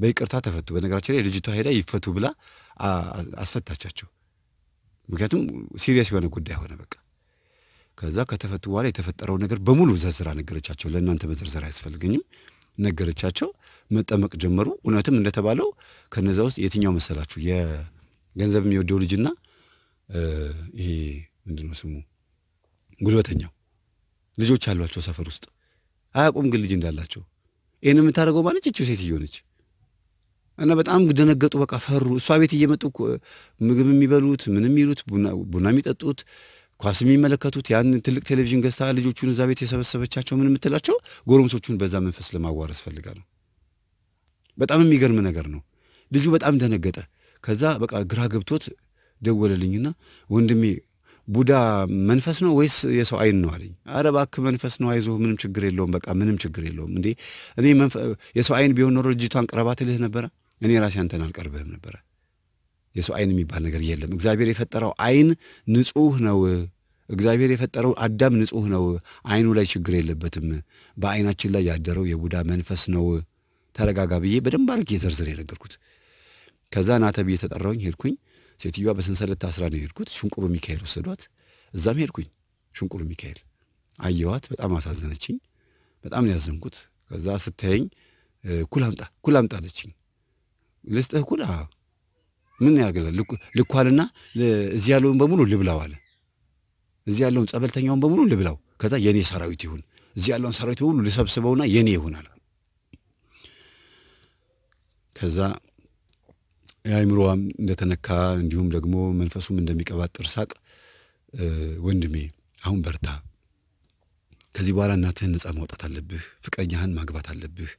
በይቅርታ ተፈቱ። በነገራችን ላይ ልጅቷ ሄዳ ይፈቱ ብላ አስፈታቻቸው። ምክንያቱም ሲሪየስ የሆነ ጉዳይ ሆነ በቃ ከዛ ከተፈቱ በኋላ የተፈጠረው ነገር በሙሉ ዘርዝራ ነገረቻቸው። ለእናንተ መዘርዘር አያስፈልገኝም። ነገረቻቸው። መጠመቅ ጀመሩ። እውነትም እንደተባለው ከነዛ ውስጥ የትኛው መሰላችሁ? የገንዘብ የሚወደው ልጅና ይሄ ምንድነው ስሙ ጉልበተኛው ልጆች አሏቸው ሰፈር ውስጥ አያውቁም፣ ግን ልጅ እንዳላቸው ይህን የምታደርገው ማለት ች ሴትዮ ነች። እና በጣም ደነገጡ። በቃ ፈሩ። እሷ ቤት እየመጡ ምግብ የሚበሉት ምን የሚሉት ቡና የሚጠጡት ኳስ የሚመለከቱት ያን ትልቅ ቴሌቪዥን ገዝታ ልጆቹን እዛ ቤት የሰበሰበቻቸው ምን የምትላቸው ጎረምሶቹን በዛ መንፈስ ለማዋረስ ፈልጋ ነው። በጣም የሚገርም ነገር ነው። ልጁ በጣም ደነገጠ። ከዛ በቃ ግራ ገብቶት ደወለልኝና ወንድሜ ቡዳ መንፈስ ነው ወይስ የሰው አይን ነው አለኝ። አረ እባክህ መንፈስ ነው፣ አይዞህ፣ ምንም ችግር የለውም፣ በቃ ምንም ችግር የለውም። እንዴ እኔ የሰው አይን ቢሆን ኖሮ ልጅቷን ቀረባትልህ ነበረ። እኔ ራሴ አንተን አልቀርብህም ነበረ። የሰው አይን የሚባል ነገር የለም። እግዚአብሔር የፈጠረው አይን ንጹህ ነው። እግዚአብሔር የፈጠረው አዳም ንጹህ ነው። አይኑ ላይ ችግር የለበትም። በአይናችን ላይ ያደረው የቡዳ መንፈስ ነው። ተረጋጋ ብዬ በደንብ አድርጌ ዘርዝር የነገርኩት። ከዛ ናተ ብዬ ተጠራውኝ ሄድኩኝ። ሴትዮዋ በሰንሰለት ታስራ ነው የሄድኩት። ሽንቁሩ ሚካኤል ወሰዷት። እዛም ሄድኩኝ። ሽንቁሩ ሚካኤል አየዋት። በጣም አሳዘነችኝ። በጣም ነው ያዘንኩት። ከዛ ስታየኝ ኩላምጣ አምጣ ኩል አለችኝ። ልስጥህ ኩላ ምን ያገለ ልኳልና እዚህ ያለውን በሙሉ ልብላው አለ። እዚህ ያለውን ጸበልተኛውን በሙሉ ልብላው፣ ከዛ የኔ ሰራዊት ይሁን። እዚህ ያለውን ሰራዊት በሙሉ ልሰብስበውና የኔ ይሆናል። ከዛ የአይምሮዋም እንደተነካ እንዲሁም ደግሞ መንፈሱም እንደሚቀባጥር ሳቅ፣ ወንድሜ አሁን በርታ፣ ከዚህ በኋላ እናትህን ነጻ ማውጣት አለብህ፣ ፍቅረኛህን ማግባት አለብህ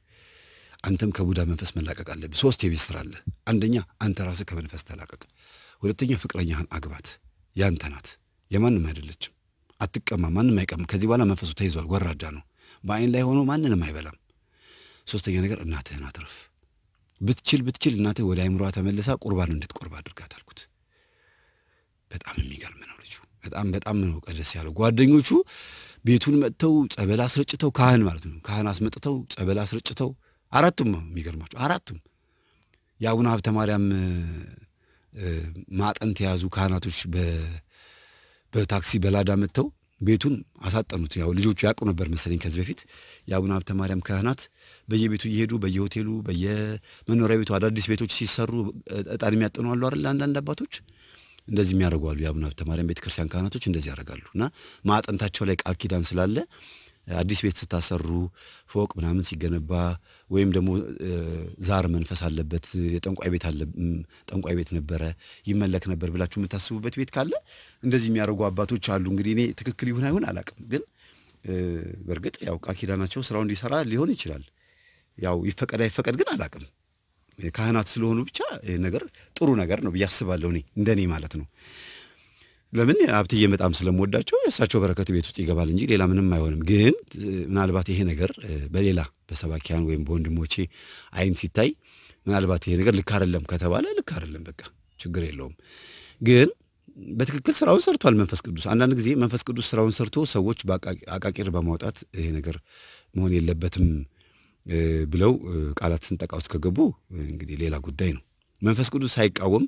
አንተም ከቡዳ መንፈስ መላቀቅ አለብህ። ሶስት የቤት ስራ አለ። አንደኛ አንተ ራስህ ከመንፈስ ተላቀቅ። ሁለተኛ ፍቅረኛህን አግባት። ያንተ ናት፣ የማንም አይደለችም። አትቀማ፣ ማንም አይቀም። ከዚህ በኋላ መንፈሱ ተይዟል፣ ወራዳ ነው። በአይን ላይ ሆኖ ማንንም አይበላም። ሶስተኛ ነገር እናትህን አትረፍ። ብትችል ብትችል እናትህ ወደ አይምሯ ተመልሳ ቁርባን እንድትቆርብ አድርጋት አልኩት። በጣም የሚገርም ነው ልጁ። በጣም በጣም ነው ቀደስ ያለው። ጓደኞቹ ቤቱን መጥተው ጸበል አስረጭተው፣ ካህን ማለት ነው፣ ካህን አስመጥተው ጸበል አስረጭተው አራቱም የሚገርማቸው አራቱም የአቡነ ሀብተ ማርያም ማጠንት የያዙ ካህናቶች በታክሲ በላዳ መጥተው ቤቱን አሳጠኑት። ያው ልጆቹ ያውቁ ነበር መሰለኝ ከዚህ በፊት የአቡነ ሀብተ ማርያም ካህናት በየቤቱ እየሄዱ በየሆቴሉ በየመኖሪያ ቤቱ አዳዲስ ቤቶች ሲሰሩ እጣን የሚያጠኑ አሉ አይደል? አንዳንድ አባቶች እንደዚህ የሚያደርጉ አሉ። የአቡነ ሀብተ ማርያም ቤተክርስቲያን ካህናቶች እንደዚህ ያደርጋሉ እና ማጠንታቸው ላይ ቃል ኪዳን ስላለ አዲስ ቤት ስታሰሩ ፎቅ ምናምን ሲገነባ ወይም ደግሞ ዛር መንፈስ አለበት፣ ጠንቋይ ቤት አለ፣ ጠንቋይ ቤት ነበረ ይመለክ ነበር ብላችሁ የምታስቡበት ቤት ካለ እንደዚህ የሚያደርጉ አባቶች አሉ። እንግዲህ እኔ ትክክል ይሁን አይሁን አላቅም ግን በእርግጥ ያው ቃል ኪዳናቸው ስራው እንዲሰራ ሊሆን ይችላል። ያው ይፈቀድ አይፈቀድ ግን አላቅም ካህናት ስለሆኑ ብቻ ነገር ጥሩ ነገር ነው ብዬ አስባለሁ፣ እኔ እንደኔ ማለት ነው። ለምን ሀብትዬ በጣም ስለምወዳቸው የእሳቸው በረከት ቤት ውስጥ ይገባል እንጂ ሌላ ምንም አይሆንም። ግን ምናልባት ይሄ ነገር በሌላ በሰባኪያን ወይም በወንድሞቼ አይን ሲታይ ምናልባት ይሄ ነገር ልክ አይደለም ከተባለ ልክ አይደለም፣ በቃ ችግር የለውም። ግን በትክክል ስራውን ሰርቷል መንፈስ ቅዱስ። አንዳንድ ጊዜ መንፈስ ቅዱስ ስራውን ሰርቶ ሰዎች አቃቂር በማውጣት ይሄ ነገር መሆን የለበትም ብለው ቃላት ስንጠቃ ውስጥ ከገቡ እንግዲህ ሌላ ጉዳይ ነው። መንፈስ ቅዱስ ሳይቃወም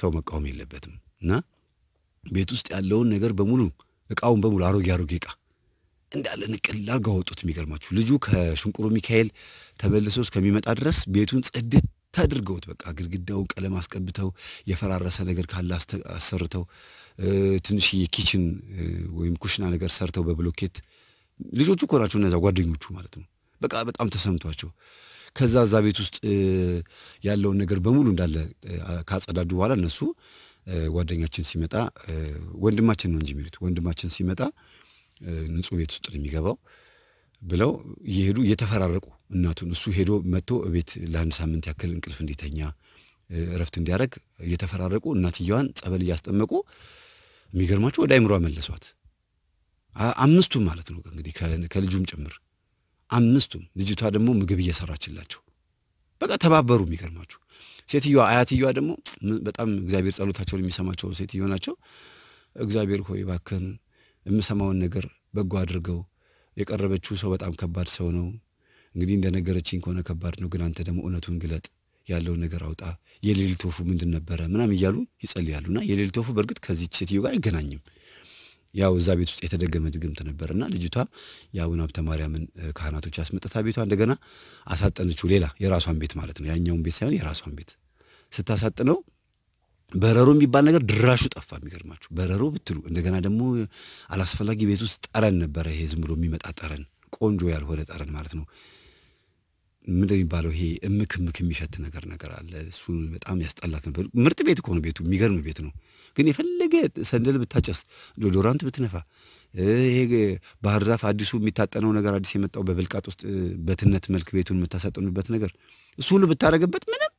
ሰው መቃወም የለበትም እና ቤት ውስጥ ያለውን ነገር በሙሉ እቃውን በሙሉ አሮጌ አሮጌ እቃ እንዳለ ንቅል አርጋ ወጡት። የሚገርማችሁ ልጁ ከሽንቁሩ ሚካኤል ተመልሶ እስከሚመጣ ድረስ ቤቱን ጽድት ተድርገውት በቃ ግድግዳውን ቀለም አስቀብተው የፈራረሰ ነገር ካለ አሰርተው ትንሽ ኪችን ወይም ኩሽና ነገር ሰርተው በብሎኬት ልጆቹ እኮ ናቸው እነዛ ጓደኞቹ ማለት ነው። በቃ በጣም ተሰምቷቸው ከዛ እዛ ቤት ውስጥ ያለውን ነገር በሙሉ እንዳለ ካጸዳዱ በኋላ እነሱ ጓደኛችን ሲመጣ ወንድማችን ነው እንጂ የሚሉት ወንድማችን ሲመጣ ንጹህ ቤት ውስጥ ነው የሚገባው ብለው እየሄዱ እየተፈራረቁ እናቱን እሱ ሄዶ መጥቶ ቤት ለአንድ ሳምንት ያክል እንቅልፍ እንዲተኛ እረፍት እንዲያደርግ እየተፈራረቁ እናትየዋን ጸበል እያስጠመቁ የሚገርማቸው ወደ አይምሯ መለሷት። አምስቱም ማለት ነው እንግዲህ ከልጁም ጭምር አምስቱም። ልጅቷ ደግሞ ምግብ እየሰራችላቸው በቃ ተባበሩ። የሚገርማችሁ ሴትዮዋ አያትየዋ ደግሞ በጣም እግዚአብሔር ጸሎታቸውን የሚሰማቸው ሴትዮ ናቸው። እግዚአብሔር ሆይ ባክን የምሰማውን ነገር በጎ አድርገው። የቀረበችው ሰው በጣም ከባድ ሰው ነው። እንግዲህ እንደነገረችኝ ከሆነ ከባድ ነው፣ ግን አንተ ደግሞ እውነቱን ግለጥ፣ ያለውን ነገር አውጣ። የሌሊት ወፉ ምንድን ነበረ ምናምን እያሉ ይጸልያሉና የሌሊት ወፉ በእርግጥ ከዚህ ሴትዮ ጋር አይገናኝም። ያው እዛ ቤት ውስጥ የተደገመ ድግምት ነበርና ልጅቷ የአቡነ ሀብተ ማርያምን ካህናቶች አስመጥታ ቤቷ እንደገና አሳጠነችው። ሌላ የራሷን ቤት ማለት ነው። ያኛውን ቤት ሳይሆን የራሷን ቤት ስታሳጥነው በረሮ የሚባል ነገር ድራሹ ጠፋ። የሚገርማችሁ በረሮ ብትሉ እንደገና ደግሞ አላስፈላጊ ቤት ውስጥ ጠረን ነበረ። ይሄ ዝም ብሎ የሚመጣ ጠረን፣ ቆንጆ ያልሆነ ጠረን ማለት ነው። ምንድን የሚባለው ይሄ እምክ እምክ የሚሸት ነገር ነገር አለ። እሱ በጣም ያስጠላት ነበር። ምርጥ ቤት ከሆነ ቤቱ የሚገርም ቤት ነው፣ ግን የፈለገ ሰንደል ብታጨስ፣ ዶዶራንት ብትነፋ፣ ይሄ ባህር ዛፍ አዲሱ የሚታጠነው ነገር አዲስ የመጣው በብልቃጥ ውስጥ በትነት መልክ ቤቱን የምታሳጥኑበት ነገር እሱ ሁሉ ብታደረግበት ምንም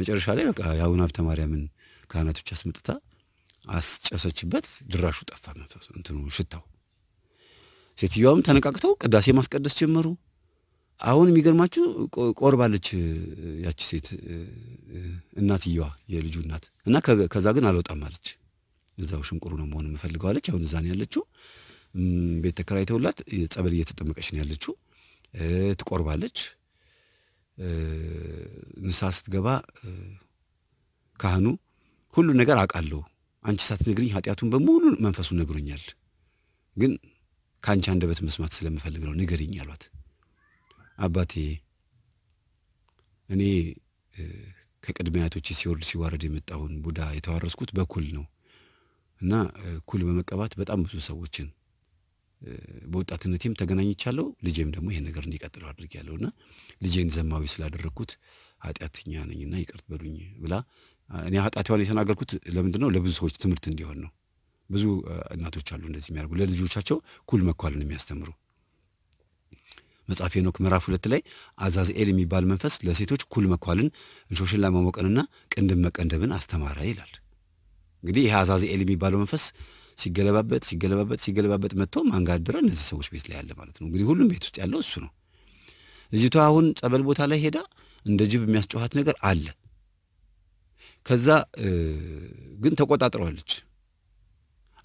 መጨረሻ ላይ በቃ የአቡነ ሀብተ ማርያምን ካህናቶች አስመጥታ አስጨሰችበት። ድራሹ ጠፋ፣ መንፈሱ እንትኑ ሽታው። ሴትዮዋም ተነቃቅተው ቅዳሴ ማስቀደስ ጀመሩ። አሁን የሚገርማችሁ ቆርባለች ያች ሴት እናትየዋ፣ የልጁ እናት እና ከዛ ግን አልወጣም አለች። እዛው ሽንቁሩ ነው መሆን የምፈልገዋለች። አሁን እዛ ነው ያለችው። ቤት ተከራይተውላት ጸበል እየተጠመቀች ነው ያለችው። ትቆርባለች ንሳ ስትገባ ካህኑ ሁሉን ነገር አውቃለሁ፣ አንቺ ሳትነግሪኝ ኃጢአቱን በሙሉ መንፈሱ ነግሮኛል፣ ግን ከአንቺ አንደበት መስማት ስለምፈልግ ነው ንገሪኝ አሏት። አባቴ እኔ ከቅድመ አያቶች ሲወርድ ሲዋረድ የመጣውን ቡዳ የተዋረስኩት በኩል ነው እና ኩል በመቀባት በጣም ብዙ ሰዎችን በወጣትነቴም ተገናኝቻለሁ። ልጄም ደግሞ ይሄን ነገር እንዲቀጥለው አድርጌያለሁ እና ልጄን ዘማዊ ስላደረግኩት ኃጢአተኛ ነኝና ይቅርት በሉኝ ብላ እኔ ኃጢአቷን የተናገርኩት ለምንድን ነው? ለብዙ ሰዎች ትምህርት እንዲሆን ነው። ብዙ እናቶች አሉ እንደዚህ የሚያደርጉ ለልጆቻቸው ኩል መኳልን የሚያስተምሩ። መጽሐፍ ሄኖክ ምዕራፍ ሁለት ላይ አዛዝኤል የሚባል መንፈስ ለሴቶች ኩል መኳልን፣ እንሾሽላ መሞቀንና ቅንድብ መቀንደብን አስተማረ ይላል። እንግዲህ ይህ አዛዝኤል የሚባለው መንፈስ ሲገለባበት ሲገለባበት ሲገለባበት መጥቶ ማንጋደረ እነዚህ ሰዎች ቤት ላይ ያለ ማለት ነው። እንግዲህ ሁሉም ቤት ውስጥ ያለው እሱ ነው። ልጅቷ አሁን ጸበል ቦታ ላይ ሄዳ እንደ ጅብ የሚያስጨኋት ነገር አለ። ከዛ ግን ተቆጣጥረዋለች።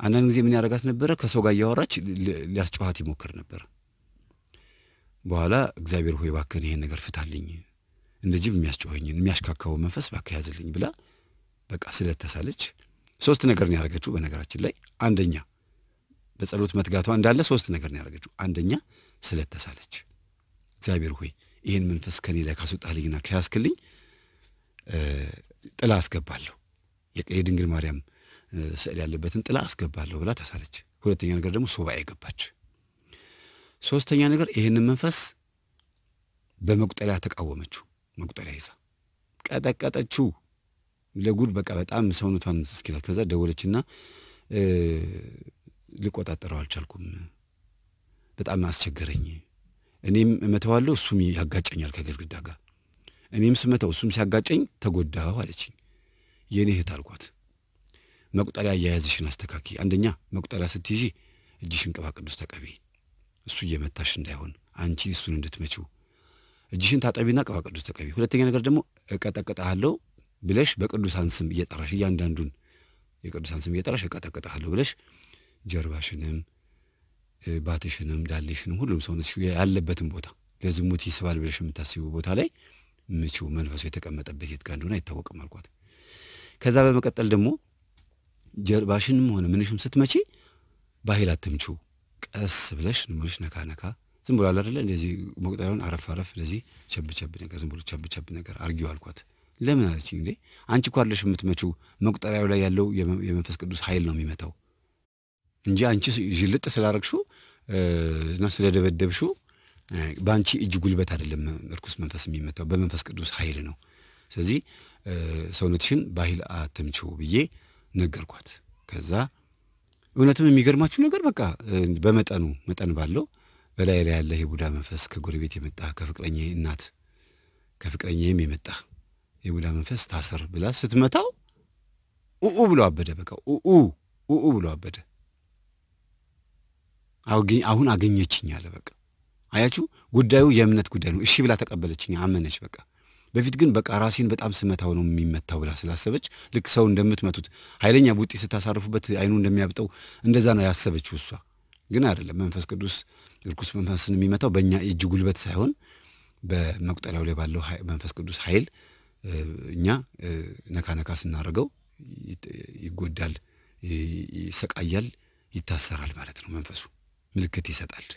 አንዳንድ ጊዜ ምን ያደርጋት ነበረ? ከሰው ጋር እያወራች ሊያስጨኋት ይሞክር ነበር። በኋላ እግዚአብሔር ሆይ ባክን ይሄን ነገር ፍታልኝ፣ እንደ ጅብ የሚያስጨሆኝን የሚያሽካካው መንፈስ ባክ ያዝልኝ ብላ በቃ ስለተሳለች ሶስት ነገር ነው ያደረገችው። በነገራችን ላይ አንደኛ በጸሎት መትጋቷ እንዳለ ሶስት ነገር ነው ያደረገችው። አንደኛ ስለተሳለች፣ እግዚአብሔር ሆይ ይህን መንፈስ ከኔ ላይ ካስወጣልኝና ከያስክልኝ ጥላ አስገባለሁ፣ የድንግል ማርያም ስዕል ያለበትን ጥላ አስገባለሁ ብላ ተሳለች። ሁለተኛ ነገር ደግሞ ሱባኤ ገባች። ሶስተኛ ነገር ይህንን መንፈስ በመቁጠሪያ ተቃወመችው። መቁጠሪያ ይዛ ቀጠቀጠችው። ለጉድ በቃ በጣም ሰውነቷን እስኪላት ከዛ ደወለችና ልቆጣጠረው አልቻልኩም። በጣም አስቸገረኝ። እኔም እመተዋለሁ እሱም ያጋጨኛል ከግድግዳ ጋር። እኔም ስመተው እሱም ሲያጋጨኝ ተጎዳው አለችኝ። የእኔ እህት አልኳት፣ መቁጠሪያ አያያዝሽን አስተካኪ። አንደኛ መቁጠሪያ ስትይዢ እጅሽን ቅባ ቅዱስ ተቀቢ፣ እሱ እየመታሽ እንዳይሆን አንቺ እሱን እንድትመችው እጅሽን ታጠቢና ቅባ ቅዱስ ተቀቢ። ሁለተኛ ነገር ደግሞ እቀጠቅጥሃለሁ ብለሽ በቅዱሳን ስም እየጠራሽ እያንዳንዱን የቅዱሳን ስም እየጠራሽ እቀጠቅጥሃለሁ ብለሽ ጀርባሽንም ባትሽንም ዳሌሽንም ሁሉም ሰውነት ያለበትን ቦታ ለዝሙት ይስባል ብለሽ የምታስቡ ቦታ ላይ ምቺው መንፈሱ የተቀመጠበት የት ጋር እንደሆነ አይታወቅም አልኳት። ከዛ በመቀጠል ደግሞ ጀርባሽንም ሆነ ምንሽም ስትመቺ በኃይል አትምቺው። ቀስ ብለሽ ንሞልሽ ነካ ነካ ዝም ብሎ አለ አይደለ እንደዚህ መቁጠሪያውን አረፍ አረፍ እንደዚህ ቸብቸብ ነገር ዝም ብሎ ቸብቸብ ነገር አርጊው አልኳት። ለምን አለችኝ። እንዴ አንቺ እኮ አለሽ የምትመችው፣ መቁጠሪያው ላይ ያለው የመንፈስ ቅዱስ ኃይል ነው የሚመታው እንጂ አንቺ ዥልጥ ስላረግሽው እና ስለደበደብሽው በአንቺ እጅ ጉልበት አይደለም እርኩስ መንፈስ የሚመታው፣ በመንፈስ ቅዱስ ኃይል ነው። ስለዚህ ሰውነትሽን በኃይል አትምችው ብዬ ነገርኳት። ከዛ እውነትም የሚገርማችሁ ነገር በቃ በመጠኑ መጠን ባለው በላይ ላይ ያለ የቡዳ መንፈስ ከጎረቤት የመጣ ከፍቅረኛ እናት ከፍቅረኛዬም የመጣ የቡዳ መንፈስ ታሰር ብላ ስትመታው ኡኡ ብሎ አበደ። በቃ ኡኡ ኡኡ ብሎ አበደ። አሁን አገኘችኝ አለ። በቃ አያችሁ፣ ጉዳዩ የእምነት ጉዳይ ነው። እሺ ብላ ተቀበለችኝ፣ አመነች። በቃ በፊት ግን በቃ ራሴን በጣም ስመታው ነው የሚመታው ብላ ስላሰበች ልክ ሰው እንደምትመቱት ኃይለኛ ቡጢ ስታሳርፉበት አይኑ እንደሚያብጠው እንደዛ ነው ያሰበችው። እሷ ግን አይደለም። መንፈስ ቅዱስ እርኩስ መንፈስን የሚመታው በእኛ እጅ ጉልበት ሳይሆን በመቁጠሪያው ላይ ባለው መንፈስ ቅዱስ ኃይል እኛ ነካ ነካ ስናደርገው ይጎዳል፣ ይሰቃያል፣ ይታሰራል ማለት ነው። መንፈሱ ምልክት ይሰጣል።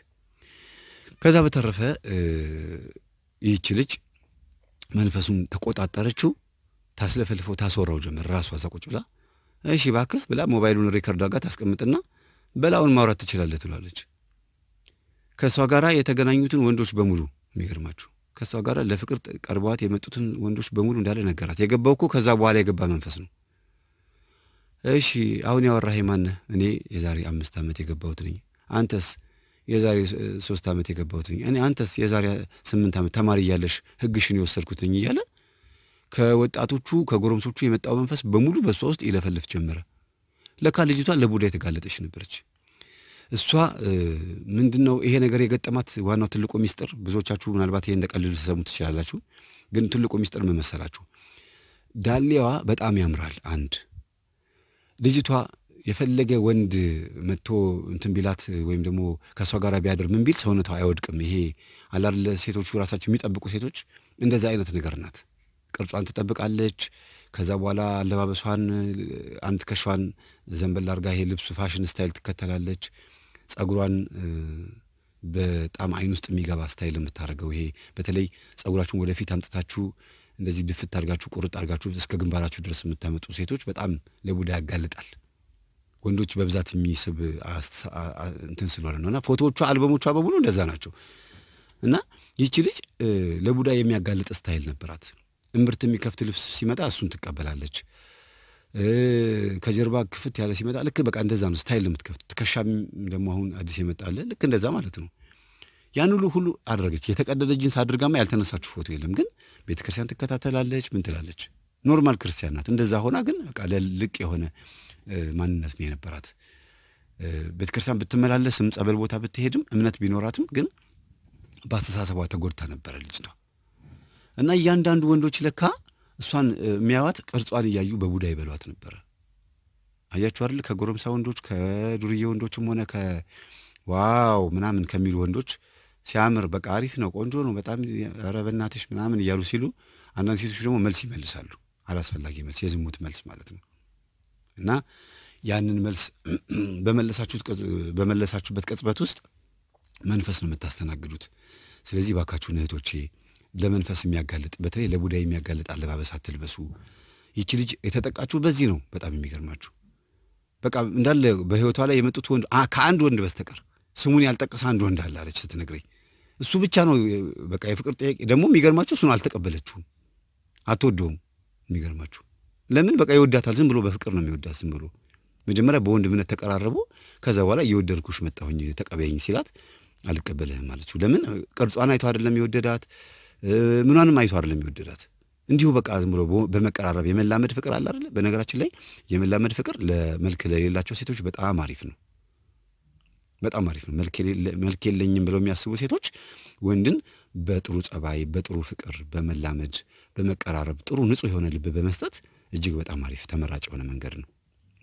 ከዛ በተረፈ ይህች ልጅ መንፈሱን ተቆጣጠረችው። ታስለፈልፎ ታስወራው ጀመር። ራሷ እዛ ቁጭ ብላ እሺ ባክህ ብላ ሞባይሉን ሪከርድ አድርጋ ታስቀምጥና በላውን ማውራት ትችላለህ ትሏለች። ከእሷ ጋር የተገናኙትን ወንዶች በሙሉ የሚገርማችሁ ከእሷ ጋር ለፍቅር ቀርቧት የመጡትን ወንዶች በሙሉ እንዳለ ነገራት። የገባው እኮ ከዛ በኋላ የገባ መንፈስ ነው። እሺ አሁን ያወራህ ማነህ? እኔ የዛሬ አምስት ዓመት የገባሁት ነኝ። አንተስ? የዛሬ ሶስት ዓመት የገባሁት ነኝ። እኔ አንተስ? የዛሬ ስምንት ዓመት ተማሪ እያለሽ ህግሽን የወሰድኩት ነኝ እያለ ከወጣቶቹ ከጎረምሶቹ የመጣው መንፈስ በሙሉ በእሷ ውስጥ ይለፈልፍ ጀመረ። ለካ ልጅቷ ለቡዳ የተጋለጠች ነበረች። እሷ ምንድን ነው ይሄ ነገር የገጠማት ዋናው ትልቁ ሚስጥር፣ ብዙዎቻችሁ ምናልባት ይሄ እንደቀልል ቀልድ ትችላላችሁ፣ ግን ትልቁ ሚስጥር ምን መሰላችሁ? ዳሌዋ በጣም ያምራል። አንድ ልጅቷ የፈለገ ወንድ መጥቶ እንትን ቢላት ወይም ደግሞ ከእሷ ጋር ቢያድር ምን ቢል ሰውነቷ አይወድቅም። ይሄ አላለ ሴቶቹ ራሳቸው የሚጠብቁ ሴቶች እንደዛ አይነት ነገር ናት። ቅርጿን ትጠብቃለች። ከዛ በኋላ አለባበሷን አንድ ከሿን ዘንበል አርጋ ይሄ ልብስ ፋሽን ስታይል ትከተላለች። ጸጉሯን በጣም አይን ውስጥ የሚገባ ስታይል የምታደርገው ይሄ በተለይ ጸጉራችሁን ወደፊት አምጥታችሁ እንደዚህ ድፍት አድርጋችሁ ቁርጥ አድርጋችሁ እስከ ግንባራችሁ ድረስ የምታመጡ ሴቶች በጣም ለቡዳ ያጋልጣል። ወንዶች በብዛት የሚስብ እንትን ስለሆነ ነው እና ፎቶዎቿ አልበሞቿ በሙሉ እንደዛ ናቸው። እና ይቺ ልጅ ለቡዳ የሚያጋልጥ ስታይል ነበራት። እምብርት የሚከፍት ልብስ ሲመጣ እሱን ትቀበላለች። ከጀርባ ክፍት ያለ ሲመጣ ልክ በቃ እንደዛ ነው ስታይል የምትከፍት ትከሻም ደግሞ አሁን አዲስ የመጣለ ልክ እንደዛ ማለት ነው። ያን ሁሉ ሁሉ አድረገች። የተቀደደ ጅንስ አድርጋማ ያልተነሳችሁ ፎቶ የለም። ግን ቤተክርስቲያን ትከታተላለች፣ ምን ትላለች። ኖርማል ክርስቲያን ናት። እንደዛ ሆና ግን በቃ ልቅ የሆነ ማንነት ነው የነበራት። ቤተክርስቲያን ብትመላለስም ጸበል ቦታ ብትሄድም እምነት ቢኖራትም ግን በአስተሳሰቧ ተጎድታ ነበረ ልጅቷ እና እያንዳንዱ ወንዶች ለካ እሷን የሚያዋት ቅርጿን እያዩ በቡዳ ይበሏት ነበረ። አያችሁ አይደል? ከጎረምሳ ወንዶች ከዱርዬ ወንዶችም ሆነ ከዋው ምናምን ከሚሉ ወንዶች ሲያምር በቃ አሪፍ ነው፣ ቆንጆ ነው፣ በጣም ኧረ በእናትሽ ምናምን እያሉ ሲሉ አንዳንድ ሴቶች ደግሞ መልስ ይመልሳሉ። አላስፈላጊ መልስ፣ የዝሙት መልስ ማለት ነው። እና ያንን መልስ በመለሳችሁበት ቅጽበት ውስጥ መንፈስ ነው የምታስተናግዱት። ስለዚህ ባካችሁን እህቶቼ ለመንፈስ የሚያጋልጥ በተለይ ለቡዳ የሚያጋልጥ አለባበስ አትልበሱ። ይቺ ልጅ የተጠቃችሁ በዚህ ነው። በጣም የሚገርማችሁ በቃ እንዳለ በህይወቷ ላይ የመጡት ወንድ ከአንድ ወንድ በስተቀር ስሙን ያልጠቀሰ አንድ ወንድ አለ አለች ስትነግረኝ። እሱ ብቻ ነው በቃ የፍቅር ጥያቄ። ደግሞ የሚገርማችሁ እሱን አልተቀበለችውም፣ አትወደውም። የሚገርማችሁ ለምን በቃ ይወዳታል። ዝም ብሎ በፍቅር ነው የሚወዳት። ዝም ብሎ መጀመሪያ በወንድምነት ተቀራረቡ። ከዛ በኋላ እየወደድኩሽ መጣሁኝ ተቀበይኝ ሲላት አልቀበልህም አለችው። ለምን ቅርጿን አይቶ አይደለም የወደዳት ምኗንም አይቶ አይደለም የሚወደዳት እንዲሁ በቃ ዝም ብሎ በመቀራረብ የመላመድ ፍቅር አለ አይደለ? በነገራችን ላይ የመላመድ ፍቅር ለመልክ ለሌላቸው ሴቶች በጣም አሪፍ ነው። በጣም አሪፍ ነው። መልክ የለኝም ብለው የሚያስቡ ሴቶች ወንድን በጥሩ ጸባይ፣ በጥሩ ፍቅር፣ በመላመድ በመቀራረብ ጥሩ ንጹህ የሆነ ልብ በመስጠት እጅግ በጣም አሪፍ ተመራጭ የሆነ መንገድ ነው።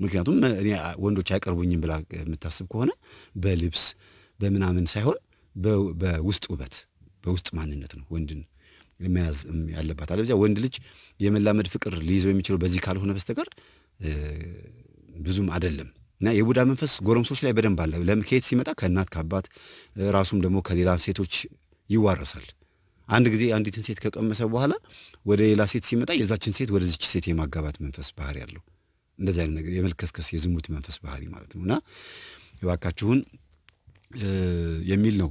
ምክንያቱም እኔ ወንዶች አይቀርቡኝም ብላ የምታስብ ከሆነ በልብስ በምናምን ሳይሆን በውስጥ ውበት በውስጥ ማንነት ነው ወንድን መያዝ ያለባት። አለበዚያ ወንድ ልጅ የመላመድ ፍቅር ሊይዘው የሚችለው በዚህ ካልሆነ በስተቀር ብዙም አይደለም። እና የቡዳ መንፈስ ጎረምሶች ላይ በደንብ አለ። ለምክሄት ሲመጣ ከእናት ከአባት ራሱም ደግሞ ከሌላ ሴቶች ይዋረሳል። አንድ ጊዜ አንዲትን ሴት ከቀመሰ በኋላ ወደ ሌላ ሴት ሲመጣ የዛችን ሴት ወደዚች ሴት የማጋባት መንፈስ ባህሪ ያለው እንደዚህ አይነት ነገር የመልከስከስ የዝሙት መንፈስ ባህሪ ማለት ነው እና እባካችሁን የሚል ነው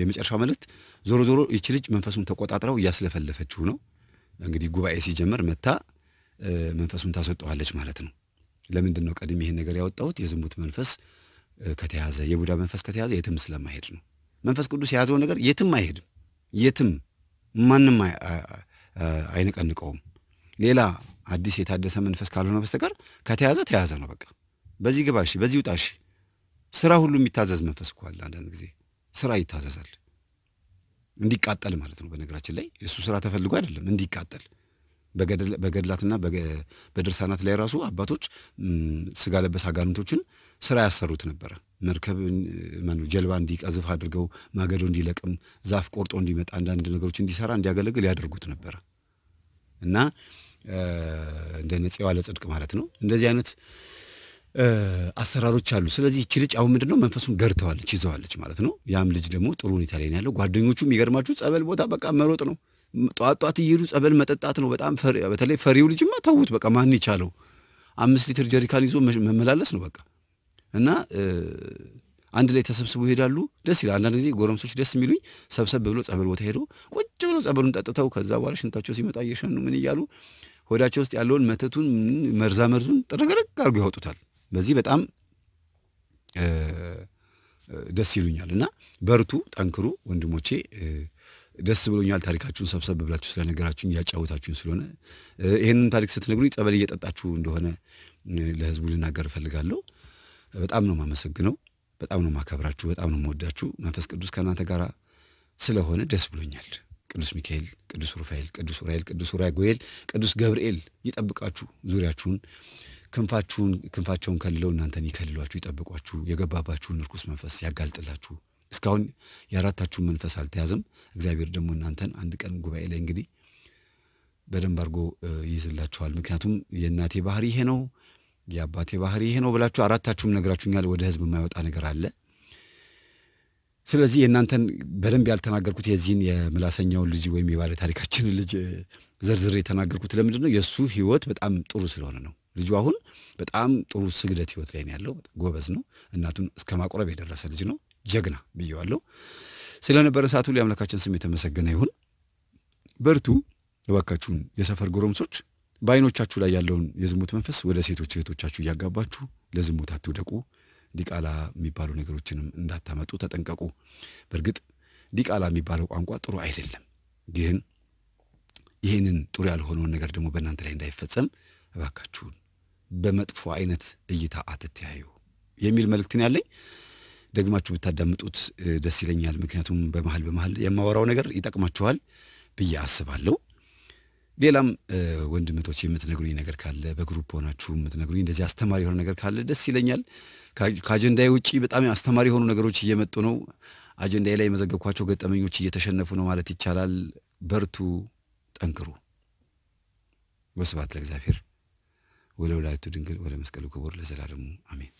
የመጨረሻው መልእክት። ዞሮ ዞሮ ይቺ ልጅ መንፈሱን ተቆጣጥረው እያስለፈለፈችው ነው። እንግዲህ ጉባኤ ሲጀመር መታ መንፈሱን ታስወጠዋለች ማለት ነው። ለምንድን ነው ቀድሜ ይሄን ነገር ያወጣሁት? የዝሙት መንፈስ ከተያዘ የቡዳ መንፈስ ከተያዘ የትም ስለማሄድ ነው። መንፈስ ቅዱስ የያዘው ነገር የትም አይሄድም፣ የትም ማንም አይነቀንቀውም። ሌላ አዲስ የታደሰ መንፈስ ካልሆነ በስተቀር ከተያዘ ተያዘ ነው። በቃ በዚህ ግባ እሺ፣ በዚህ ውጣ እሺ ስራ ሁሉ የሚታዘዝ መንፈስ እኮ አለ። አንዳንድ ጊዜ ስራ ይታዘዛል፣ እንዲቃጠል ማለት ነው። በነገራችን ላይ እሱ ስራ ተፈልጎ አይደለም እንዲቃጠል። በገድላትና በድርሳናት ላይ ራሱ አባቶች ስጋ ለበስ አጋንንቶችን ስራ ያሰሩት ነበረ። መርከብ ጀልባ እንዲቀዝፍ አድርገው ማገዶ እንዲለቅም፣ ዛፍ ቆርጦ እንዲመጣ፣ አንዳንድ ነገሮች እንዲሰራ እንዲያገለግል ያደርጉት ነበረ እና እንደ ነጽዋ ለጽድቅ ማለት ነው እንደዚህ አይነት አሰራሮች አሉ። ስለዚህ ይቺ ልጅ አሁን ምንድነው መንፈሱን ገርተዋለች ይዘዋለች ማለት ነው። ያም ልጅ ደግሞ ጥሩ ሁኔታ ላይ ያለው ጓደኞቹ የሚገርማችሁ ጸበል ቦታ በቃ መሮጥ ነው። ጠዋት ጠዋት እየሄዱ ጸበል መጠጣት ነው። በጣም በተለይ ፈሪው ልጅማ ተዉት በቃ ማን ይቻለው አምስት ሊትር ጀሪካን ይዞ መመላለስ ነው በቃ እና አንድ ላይ ተሰብስቦ ይሄዳሉ። ደስ ይላል። አንዳንድ ጊዜ ጎረምሶች ደስ የሚሉኝ ሰብሰብ ብሎ ጸበል ቦታ ሄዶ ቁጭ ብሎ ጸበሉን ጠጥተው ከዛ በኋላ ሽንታቸው ሲመጣ እየሸኑ ምን እያሉ ሆዳቸው ውስጥ ያለውን መተቱን መርዛ መርዙን ጥርግርግ አድርጎ ያወጡታል። በዚህ በጣም ደስ ይሉኛል እና በርቱ፣ ጠንክሩ ወንድሞቼ። ደስ ብሎኛል። ታሪካችሁን ሰብሰብ ብላችሁ ስለነገራችሁ እያጫወታችሁን ስለሆነ ይህንን ታሪክ ስትነግሩ ጸበል እየጠጣችሁ እንደሆነ ለህዝቡ ልናገር እፈልጋለሁ። በጣም ነው የማመሰግነው። በጣም ነው የማከብራችሁ። በጣም ነው የምወዳችሁ። መንፈስ ቅዱስ ከእናንተ ጋር ስለሆነ ደስ ብሎኛል። ቅዱስ ሚካኤል፣ ቅዱስ ሩፋኤል፣ ቅዱስ ኡራኤል፣ ቅዱስ ራጉኤል፣ ቅዱስ ገብርኤል ይጠብቃችሁ ዙሪያችሁን ክንፋችሁን ክንፋቸውን ከልለው እናንተን ይከልሏችሁ፣ ይጠብቋችሁ፣ የገባባችሁን እርኩስ መንፈስ ያጋልጥላችሁ። እስካሁን የአራታችሁን መንፈስ አልተያዘም። እግዚአብሔር ደግሞ እናንተን አንድ ቀን ጉባኤ ላይ እንግዲህ በደንብ አድርጎ ይይዝላችኋል። ምክንያቱም የእናቴ ባህሪ ይሄ ነው፣ የአባቴ ባህሪ ይሄ ነው ብላችሁ አራታችሁም ነግራችሁኛል። ወደ ህዝብ የማይወጣ ነገር አለ። ስለዚህ የእናንተን በደንብ ያልተናገርኩት የዚህን የምላሰኛውን ልጅ ወይም የባለ ታሪካችንን ልጅ ዘርዝር የተናገርኩት ለምንድን ነው? የእሱ ህይወት በጣም ጥሩ ስለሆነ ነው። ልጁ አሁን በጣም ጥሩ ስግደት ህይወት ላይ ነው ያለው። ጎበዝ ነው። እናቱን እስከ ማቁረብ የደረሰ ልጅ ነው። ጀግና ብየዋለሁ። ስለነበረ ሰዓት ሁሉ የአምላካችን ስም የተመሰገነ ይሁን። በርቱ እባካችሁን፣ የሰፈር ጎረምሶች በአይኖቻችሁ ላይ ያለውን የዝሙት መንፈስ ወደ ሴቶች እህቶቻችሁ እያጋባችሁ ለዝሙት አትውደቁ። ዲቃላ የሚባሉ ነገሮችንም እንዳታመጡ ተጠንቀቁ። በእርግጥ ዲቃላ የሚባለው ቋንቋ ጥሩ አይደለም፣ ግን ይህንን ጥሩ ያልሆነውን ነገር ደግሞ በእናንተ ላይ እንዳይፈጸም እባካችሁን በመጥፎ አይነት እይታ አትተያዩ የሚል መልእክትን ያለኝ ደግማችሁ ብታዳምጡት ደስ ይለኛል። ምክንያቱም በመሀል በመሀል የማወራው ነገር ይጠቅማችኋል ብዬ አስባለሁ። ሌላም ወንድምቶች የምትነግሩኝ ነገር ካለ በግሩፕ ሆናችሁ የምትነግሩኝ እንደዚህ አስተማሪ የሆነ ነገር ካለ ደስ ይለኛል። ከአጀንዳዬ ውጪ በጣም አስተማሪ የሆኑ ነገሮች እየመጡ ነው። አጀንዳዬ ላይ የመዘገብኳቸው ገጠመኞች እየተሸነፉ ነው ማለት ይቻላል። በርቱ፣ ጠንክሩ። ወስብሐት ለእግዚአብሔር ወለወላዲቱ ድንግል ወለመስቀሉ ክቡር ለዘላለሙ አሜን።